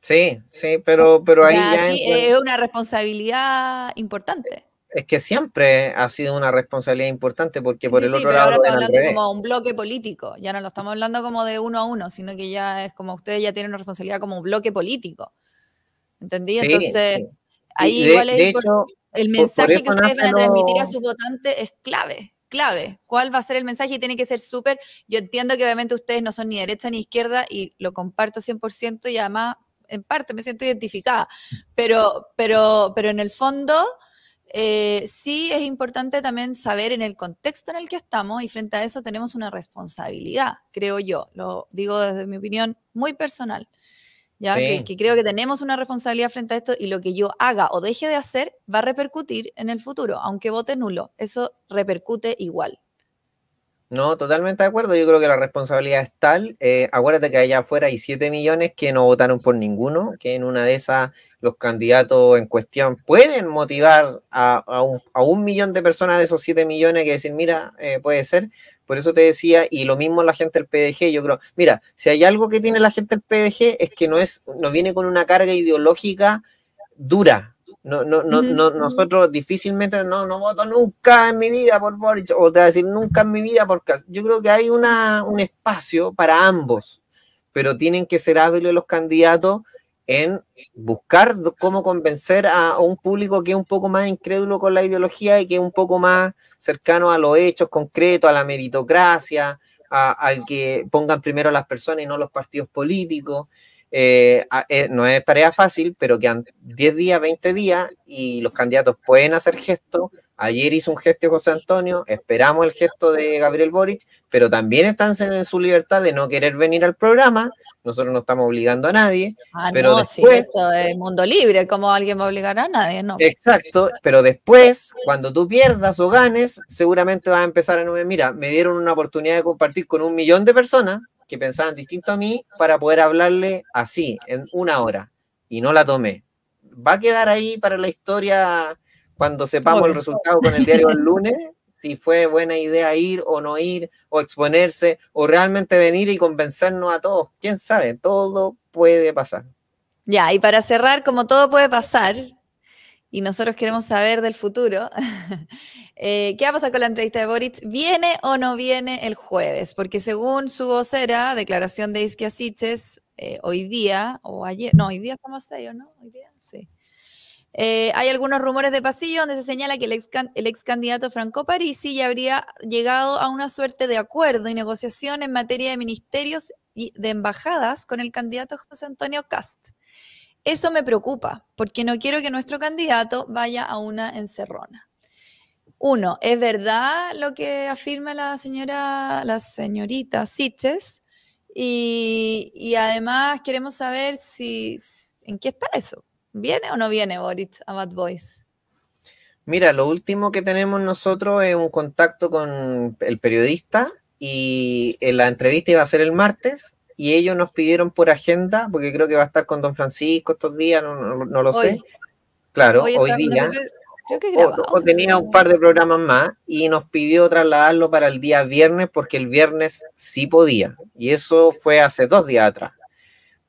Sí, sí, pero, pero ahí ya. sí, es una responsabilidad importante. Es que siempre ha sido una responsabilidad importante porque por el otro sí, pero lado. Ahora estamos hablando como un bloque político, ya no lo estamos hablando como de uno a uno, sino que ya es como ustedes ya tienen una responsabilidad como un bloque político. ¿Entendí? Entonces, ahí igual es de el mensaje que ustedes van a transmitir a sus votantes es clave clave, cuál va a ser el mensaje y tiene que ser súper, yo entiendo que obviamente ustedes no son ni derecha ni izquierda y lo comparto 100% y además en parte me siento identificada, pero, pero, pero en el fondo... Eh, sí es importante también saber en el contexto en el que estamos y frente a eso tenemos una responsabilidad, creo yo, lo digo desde mi opinión muy personal. ¿ya? Que, creo que tenemos una responsabilidad frente a esto y lo que yo haga o deje de hacer va a repercutir en el futuro, aunque vote nulo, eso repercute igual. No, totalmente de acuerdo, yo creo que la responsabilidad es tal, eh, acuérdate que allá afuera hay 7 millones que no votaron por ninguno, que en una de esas los candidatos en cuestión pueden motivar a, un, millón de personas de esos 7 millones que decir, mira, eh, puede ser, por eso te decía, y lo mismo la gente del PDG, yo creo, mira, si hay algo que tiene la gente del PDG es que no es, no viene con una carga ideológica dura. No, no, no, nosotros difícilmente no, no voto nunca en mi vida por Boric, o te voy a decir nunca en mi vida por Yo creo que hay una, un espacio para ambos, pero tienen que ser hábiles los candidatos en buscar cómo convencer a, un público que es un poco más incrédulo con la ideología y que es un poco más cercano a los hechos concretos, a la meritocracia, al que pongan primero las personas y no los partidos políticos. Eh, eh, no es tarea fácil, pero que 10 días, 20 días y los candidatos pueden hacer gestos, Ayer hizo un gesto José Antonio, esperamos el gesto de Gabriel Boric, pero también están en su libertad de no querer venir al programa. Nosotros no estamos obligando a nadie. Ah, pero no, sí, eso es mundo libre, ¿cómo alguien va a obligar a nadie? No. Exacto, pero después, cuando tú pierdas o ganes, seguramente vas a empezar a no mira, me dieron una oportunidad de compartir con un millón de personas que pensaban distinto a mí para poder hablarle así, en una hora, y no la tomé. Va a quedar ahí para la historia cuando sepamos el resultado con el diario el lunes, si fue buena idea ir o no ir, o exponerse, o realmente venir y convencernos a todos. ¿Quién sabe? Todo puede pasar. Ya, y para cerrar, como todo puede pasar, y nosotros queremos saber del futuro, eh, ¿qué va a pasar con la entrevista de Boric? ¿Viene o no viene el jueves? Porque según su vocera, declaración de Isquia eh, hoy día, o ayer, no, hoy día como está ¿o no? Hoy día, sí. Eh, hay algunos rumores de pasillo donde se señala que el ex, candidato Franco Parisi ya habría llegado a una suerte de acuerdo y negociación en materia de ministerios y de embajadas con el candidato José Antonio Cast. Eso me preocupa, porque no quiero que nuestro candidato vaya a una encerrona. Uno, ¿es verdad lo que afirma la señora, la señorita Siches? Y, y además queremos saber si, en qué está eso. ¿Viene o no viene Boric a Bad Boys? Mira, lo último que tenemos nosotros es un contacto con el periodista y eh, la entrevista iba a ser el martes y ellos nos pidieron por agenda, porque creo que va a estar con don Francisco estos días, no, lo sé. Claro, hoy, día. tenía un par de programas más y nos pidió trasladarlo para el día viernes porque el viernes sí podía. Y eso fue hace dos días atrás.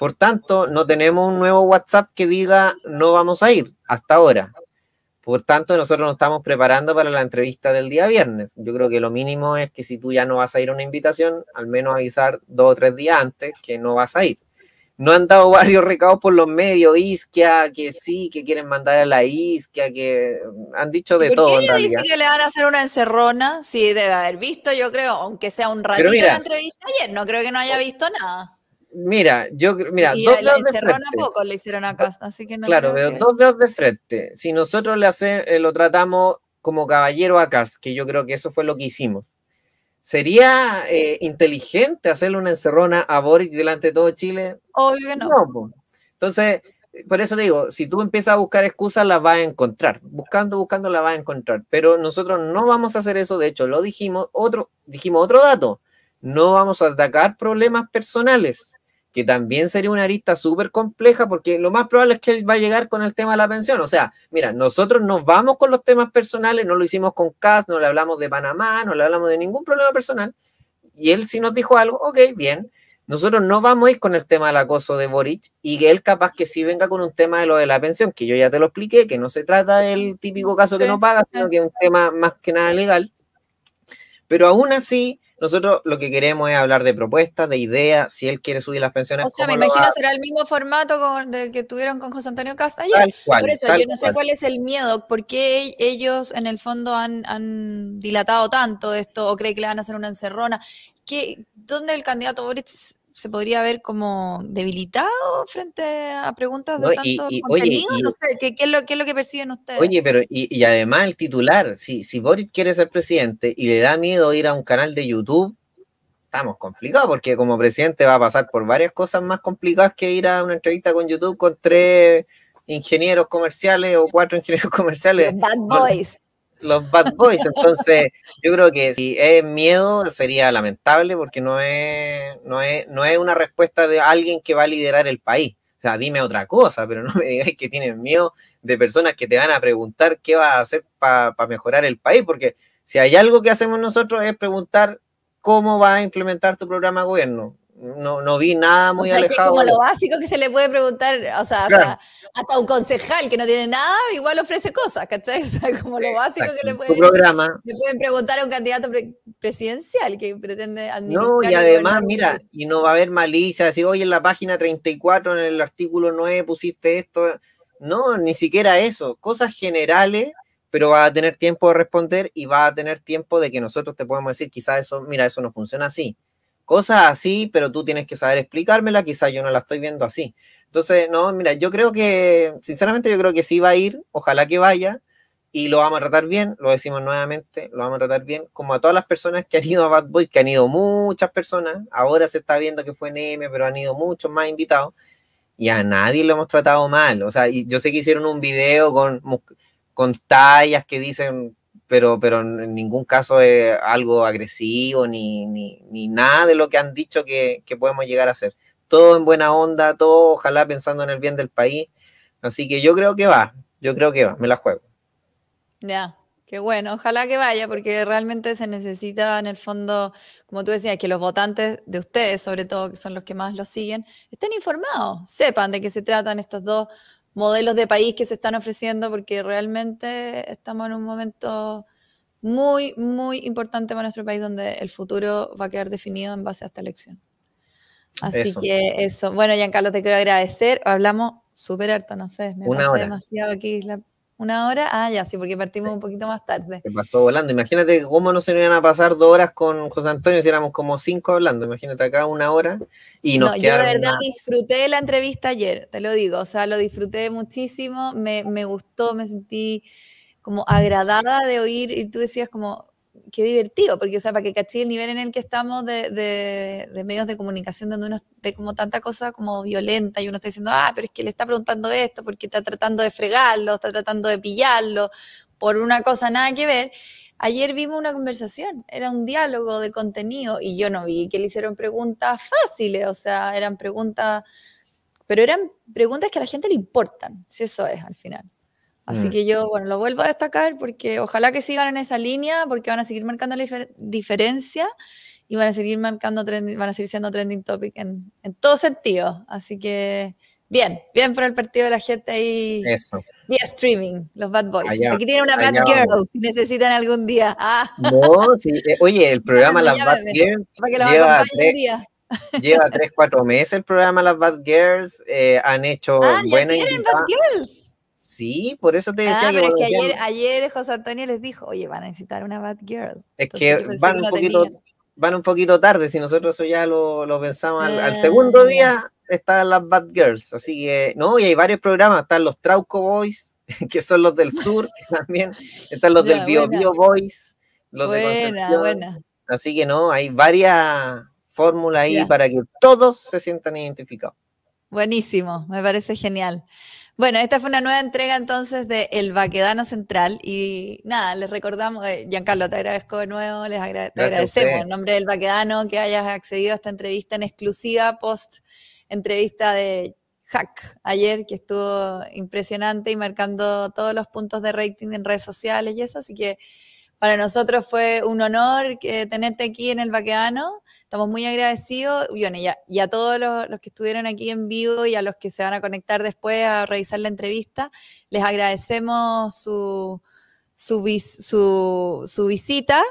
Por tanto, no tenemos un nuevo WhatsApp que diga no vamos a ir hasta ahora. Por tanto, nosotros nos estamos preparando para la entrevista del día viernes. Yo creo que lo mínimo es que si tú ya no vas a ir a una invitación, al menos avisar dos o tres días antes que no vas a ir. No han dado varios recados por los medios, Isquia, que sí, que quieren mandar a la Isquia, que han dicho de todo. ¿Por qué dice que le van a hacer una encerrona? Sí, debe haber visto, yo creo, aunque sea un ratito de entrevista ayer, no creo que no haya visto nada. Mira, yo mira, dos de frente. le hicieron así que no Claro, dos dedos de frente. Si nosotros le eh, lo tratamos como caballero a que yo creo que eso fue lo que hicimos. ¿Sería eh, inteligente hacerle una encerrona a Boric delante de todo Chile? Obvio que no. Entonces, por eso digo, si tú empiezas a buscar excusas, las vas a encontrar. Buscando, buscando, las vas a encontrar. Pero nosotros no vamos a hacer eso. De hecho, lo dijimos, otro, dijimos otro dato. No vamos a atacar problemas personales que también sería una arista súper compleja porque lo más probable es que él va a llegar con el tema de la pensión. O sea, mira, nosotros nos vamos con los temas personales, no lo hicimos con Cas, no le hablamos de Panamá, no le hablamos de ningún problema personal. Y él sí nos dijo algo, ok, bien. Nosotros no vamos a ir con el tema del acoso de Boric y que él capaz que sí venga con un tema de lo de la pensión, que yo ya te lo expliqué, que no se trata del típico caso que no paga, sino que es un tema más que nada legal. Pero aún así, nosotros lo que queremos es hablar de propuestas, de ideas, si él quiere subir las pensiones. O sea, me imagino será el mismo formato que tuvieron con José Antonio Cast Por eso, yo no sé cuál es el miedo, por qué ellos en el fondo han, dilatado tanto esto, o cree que le van a hacer una encerrona. ¿Qué, ¿Dónde el candidato boris se podría ver como debilitado frente a preguntas de tanto contenido? no sé, ¿qué, es lo, que perciben ustedes? Oye, pero y, además el titular, si, si Boris quiere ser presidente y le da miedo ir a un canal de YouTube, estamos complicados porque como presidente va a pasar por varias cosas más complicadas que ir a una entrevista con YouTube con tres ingenieros comerciales o cuatro ingenieros comerciales. Bad los Bad Boys. Entonces, yo creo que si es miedo, sería lamentable porque no es, no es, no es una respuesta de alguien que va a liderar el país. O sea, dime otra cosa, pero no me digas que tienes miedo de personas que te van a preguntar qué va a hacer para mejorar el país, porque si hay algo que hacemos nosotros es preguntar cómo va a implementar tu programa de gobierno. No, no vi nada muy alejado. como lo básico que se le puede preguntar, o sea, hasta, un concejal que no tiene nada, igual ofrece cosas, ¿cachai? O sea, como lo básico que le pueden, programa. pueden preguntar a un candidato presidencial que pretende administrar. No, y además, mira, y no va a haber malicia, decir, oye, en la página 34, en el artículo 9 pusiste esto. No, ni siquiera eso. Cosas generales pero va a tener tiempo de responder y va a tener tiempo de que nosotros te podamos decir, quizás eso, mira, eso no funciona así cosas así, pero tú tienes que saber explicármela, quizás yo no la estoy viendo así. Entonces, no, mira, yo creo que, sinceramente, yo creo que sí va a ir, ojalá que vaya, y lo vamos a tratar bien, lo decimos nuevamente, lo vamos a tratar bien, como a todas las personas que han ido a Bad Boy, que han ido muchas personas, ahora se está viendo que fue en pero han ido muchos más invitados, y a nadie lo hemos tratado mal, o sea, yo sé que hicieron un video con, con tallas que dicen pero, pero en ningún caso es algo agresivo ni, nada de lo que han dicho que, podemos llegar a hacer. Todo en buena onda, todo ojalá pensando en el bien del país. Así que yo creo que va, yo creo que va, me la juego. Ya, Qué bueno, ojalá que vaya, porque realmente se necesita en el fondo, como tú decías, que los votantes de ustedes, sobre todo, que son los que más los siguen, estén informados, sepan de qué se tratan estos dos modelos de país que se están ofreciendo, porque realmente estamos en un momento muy, muy importante para nuestro país, donde el futuro va a quedar definido en base a esta elección. Así que eso. Bueno, Giancarlo, te quiero agradecer. Hablamos súper harto, no sé, me Una demasiado aquí la ¿Una hora? Ah, ya, sí, porque partimos un poquito más tarde. Se pasó volando. Imagínate cómo no se nos iban a pasar dos horas con José Antonio si éramos como cinco hablando. Imagínate acá una hora y nos No, yo la verdad disfruté la entrevista ayer, te lo digo. O sea, lo disfruté muchísimo, me, me gustó, me sentí como agradada de oír y tú decías como, qué divertido, porque, o sea, para que caché el nivel en el que estamos de, de, medios de comunicación, donde uno ve como tanta cosa como violenta y uno está diciendo, ah, pero es que le está preguntando esto, porque está tratando de fregarlo, está tratando de pillarlo, por una cosa nada que ver. Ayer vimos una conversación, era un diálogo de contenido y yo no vi que le hicieron preguntas fáciles, o sea, eran preguntas, pero eran preguntas que a la gente le importan, si eso es al final. Así mm. que yo, bueno, lo vuelvo a destacar porque ojalá que sigan en esa línea porque van a seguir marcando la diferencia y van a seguir marcando, van a seguir siendo trending topic en, todo sentido. Así que bien, bien por el partido de la gente ahí. Eso. streaming, los Bad Boys. Aquí tienen una Bad Girl, si necesitan algún día. Ah. No, eh, oye, el programa Las Bad Girls. lleva tres, Lleva tres, cuatro meses el programa Las Bad Girls. Eh, han hecho ah, tienen Bad Girls? Sí, por eso te decía ah, que ayer, José Antonio les dijo, oye, van a necesitar una Bad Girl. Es que van un, poquito, tarde, si nosotros eso ya lo, lo pensamos al, segundo ah, día están las Bad Girls, así que, no, y hay varios programas, están los Trauco Boys, que son los del sur también, están los del Bio Bio Boys, los buena, de Concepción. Buena. Así que no, hay varias fórmulas ahí para que todos se sientan identificados. Buenísimo, me parece genial. Bueno, esta fue una nueva entrega entonces de El Baquedano Central y nada, les recordamos, eh, Giancarlo, te agradezco de nuevo, les te agradecemos en nombre del Baquedano que hayas accedido a esta entrevista en exclusiva post entrevista de Hack ayer, que estuvo impresionante y marcando todos los puntos de rating en redes sociales y eso, así que para nosotros fue un honor eh, tenerte aquí en el Baqueano. Estamos muy agradecidos, y, a, todos los, que estuvieron aquí en vivo y a los que se van a conectar después a revisar la entrevista. Les agradecemos su, su visita.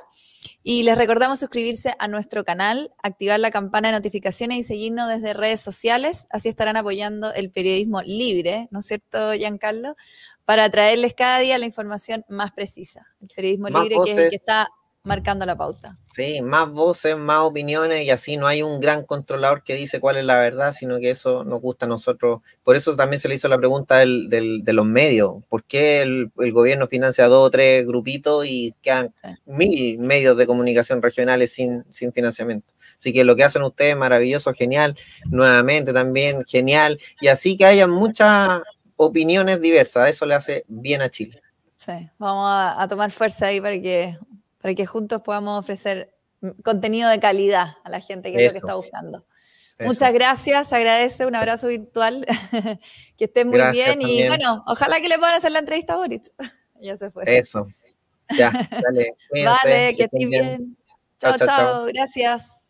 Y les recordamos suscribirse a nuestro canal, activar la campana de notificaciones y seguirnos desde redes sociales. Así estarán apoyando el periodismo libre, ¿no es cierto, Giancarlo? para traerles cada día la información más precisa. El periodismo libre que es el que está marcando la pauta. Sí, más voces, más opiniones y así no hay un gran controlador que dice cuál es la verdad, sino que eso nos gusta a nosotros. Por eso también se le hizo la pregunta del, de los medios. ¿Por qué el, gobierno financia dos o tres grupitos y quedan mil medios de comunicación regionales sin, sin financiamiento? Así que lo que hacen ustedes, maravilloso, genial. Nuevamente también, genial. Y así que haya mucha opiniones diversas. Eso le hace bien a Chile. Sí, vamos a, tomar fuerza ahí para que, para que juntos podamos ofrecer contenido de calidad a la gente que es lo que está buscando. Muchas gracias, agradece, un abrazo virtual, que estén muy bien y bueno, ojalá que le puedan hacer la entrevista a Boris. ya se fue. Eso. Ya, dale. vale, que, estén bien. chao, chao. gracias.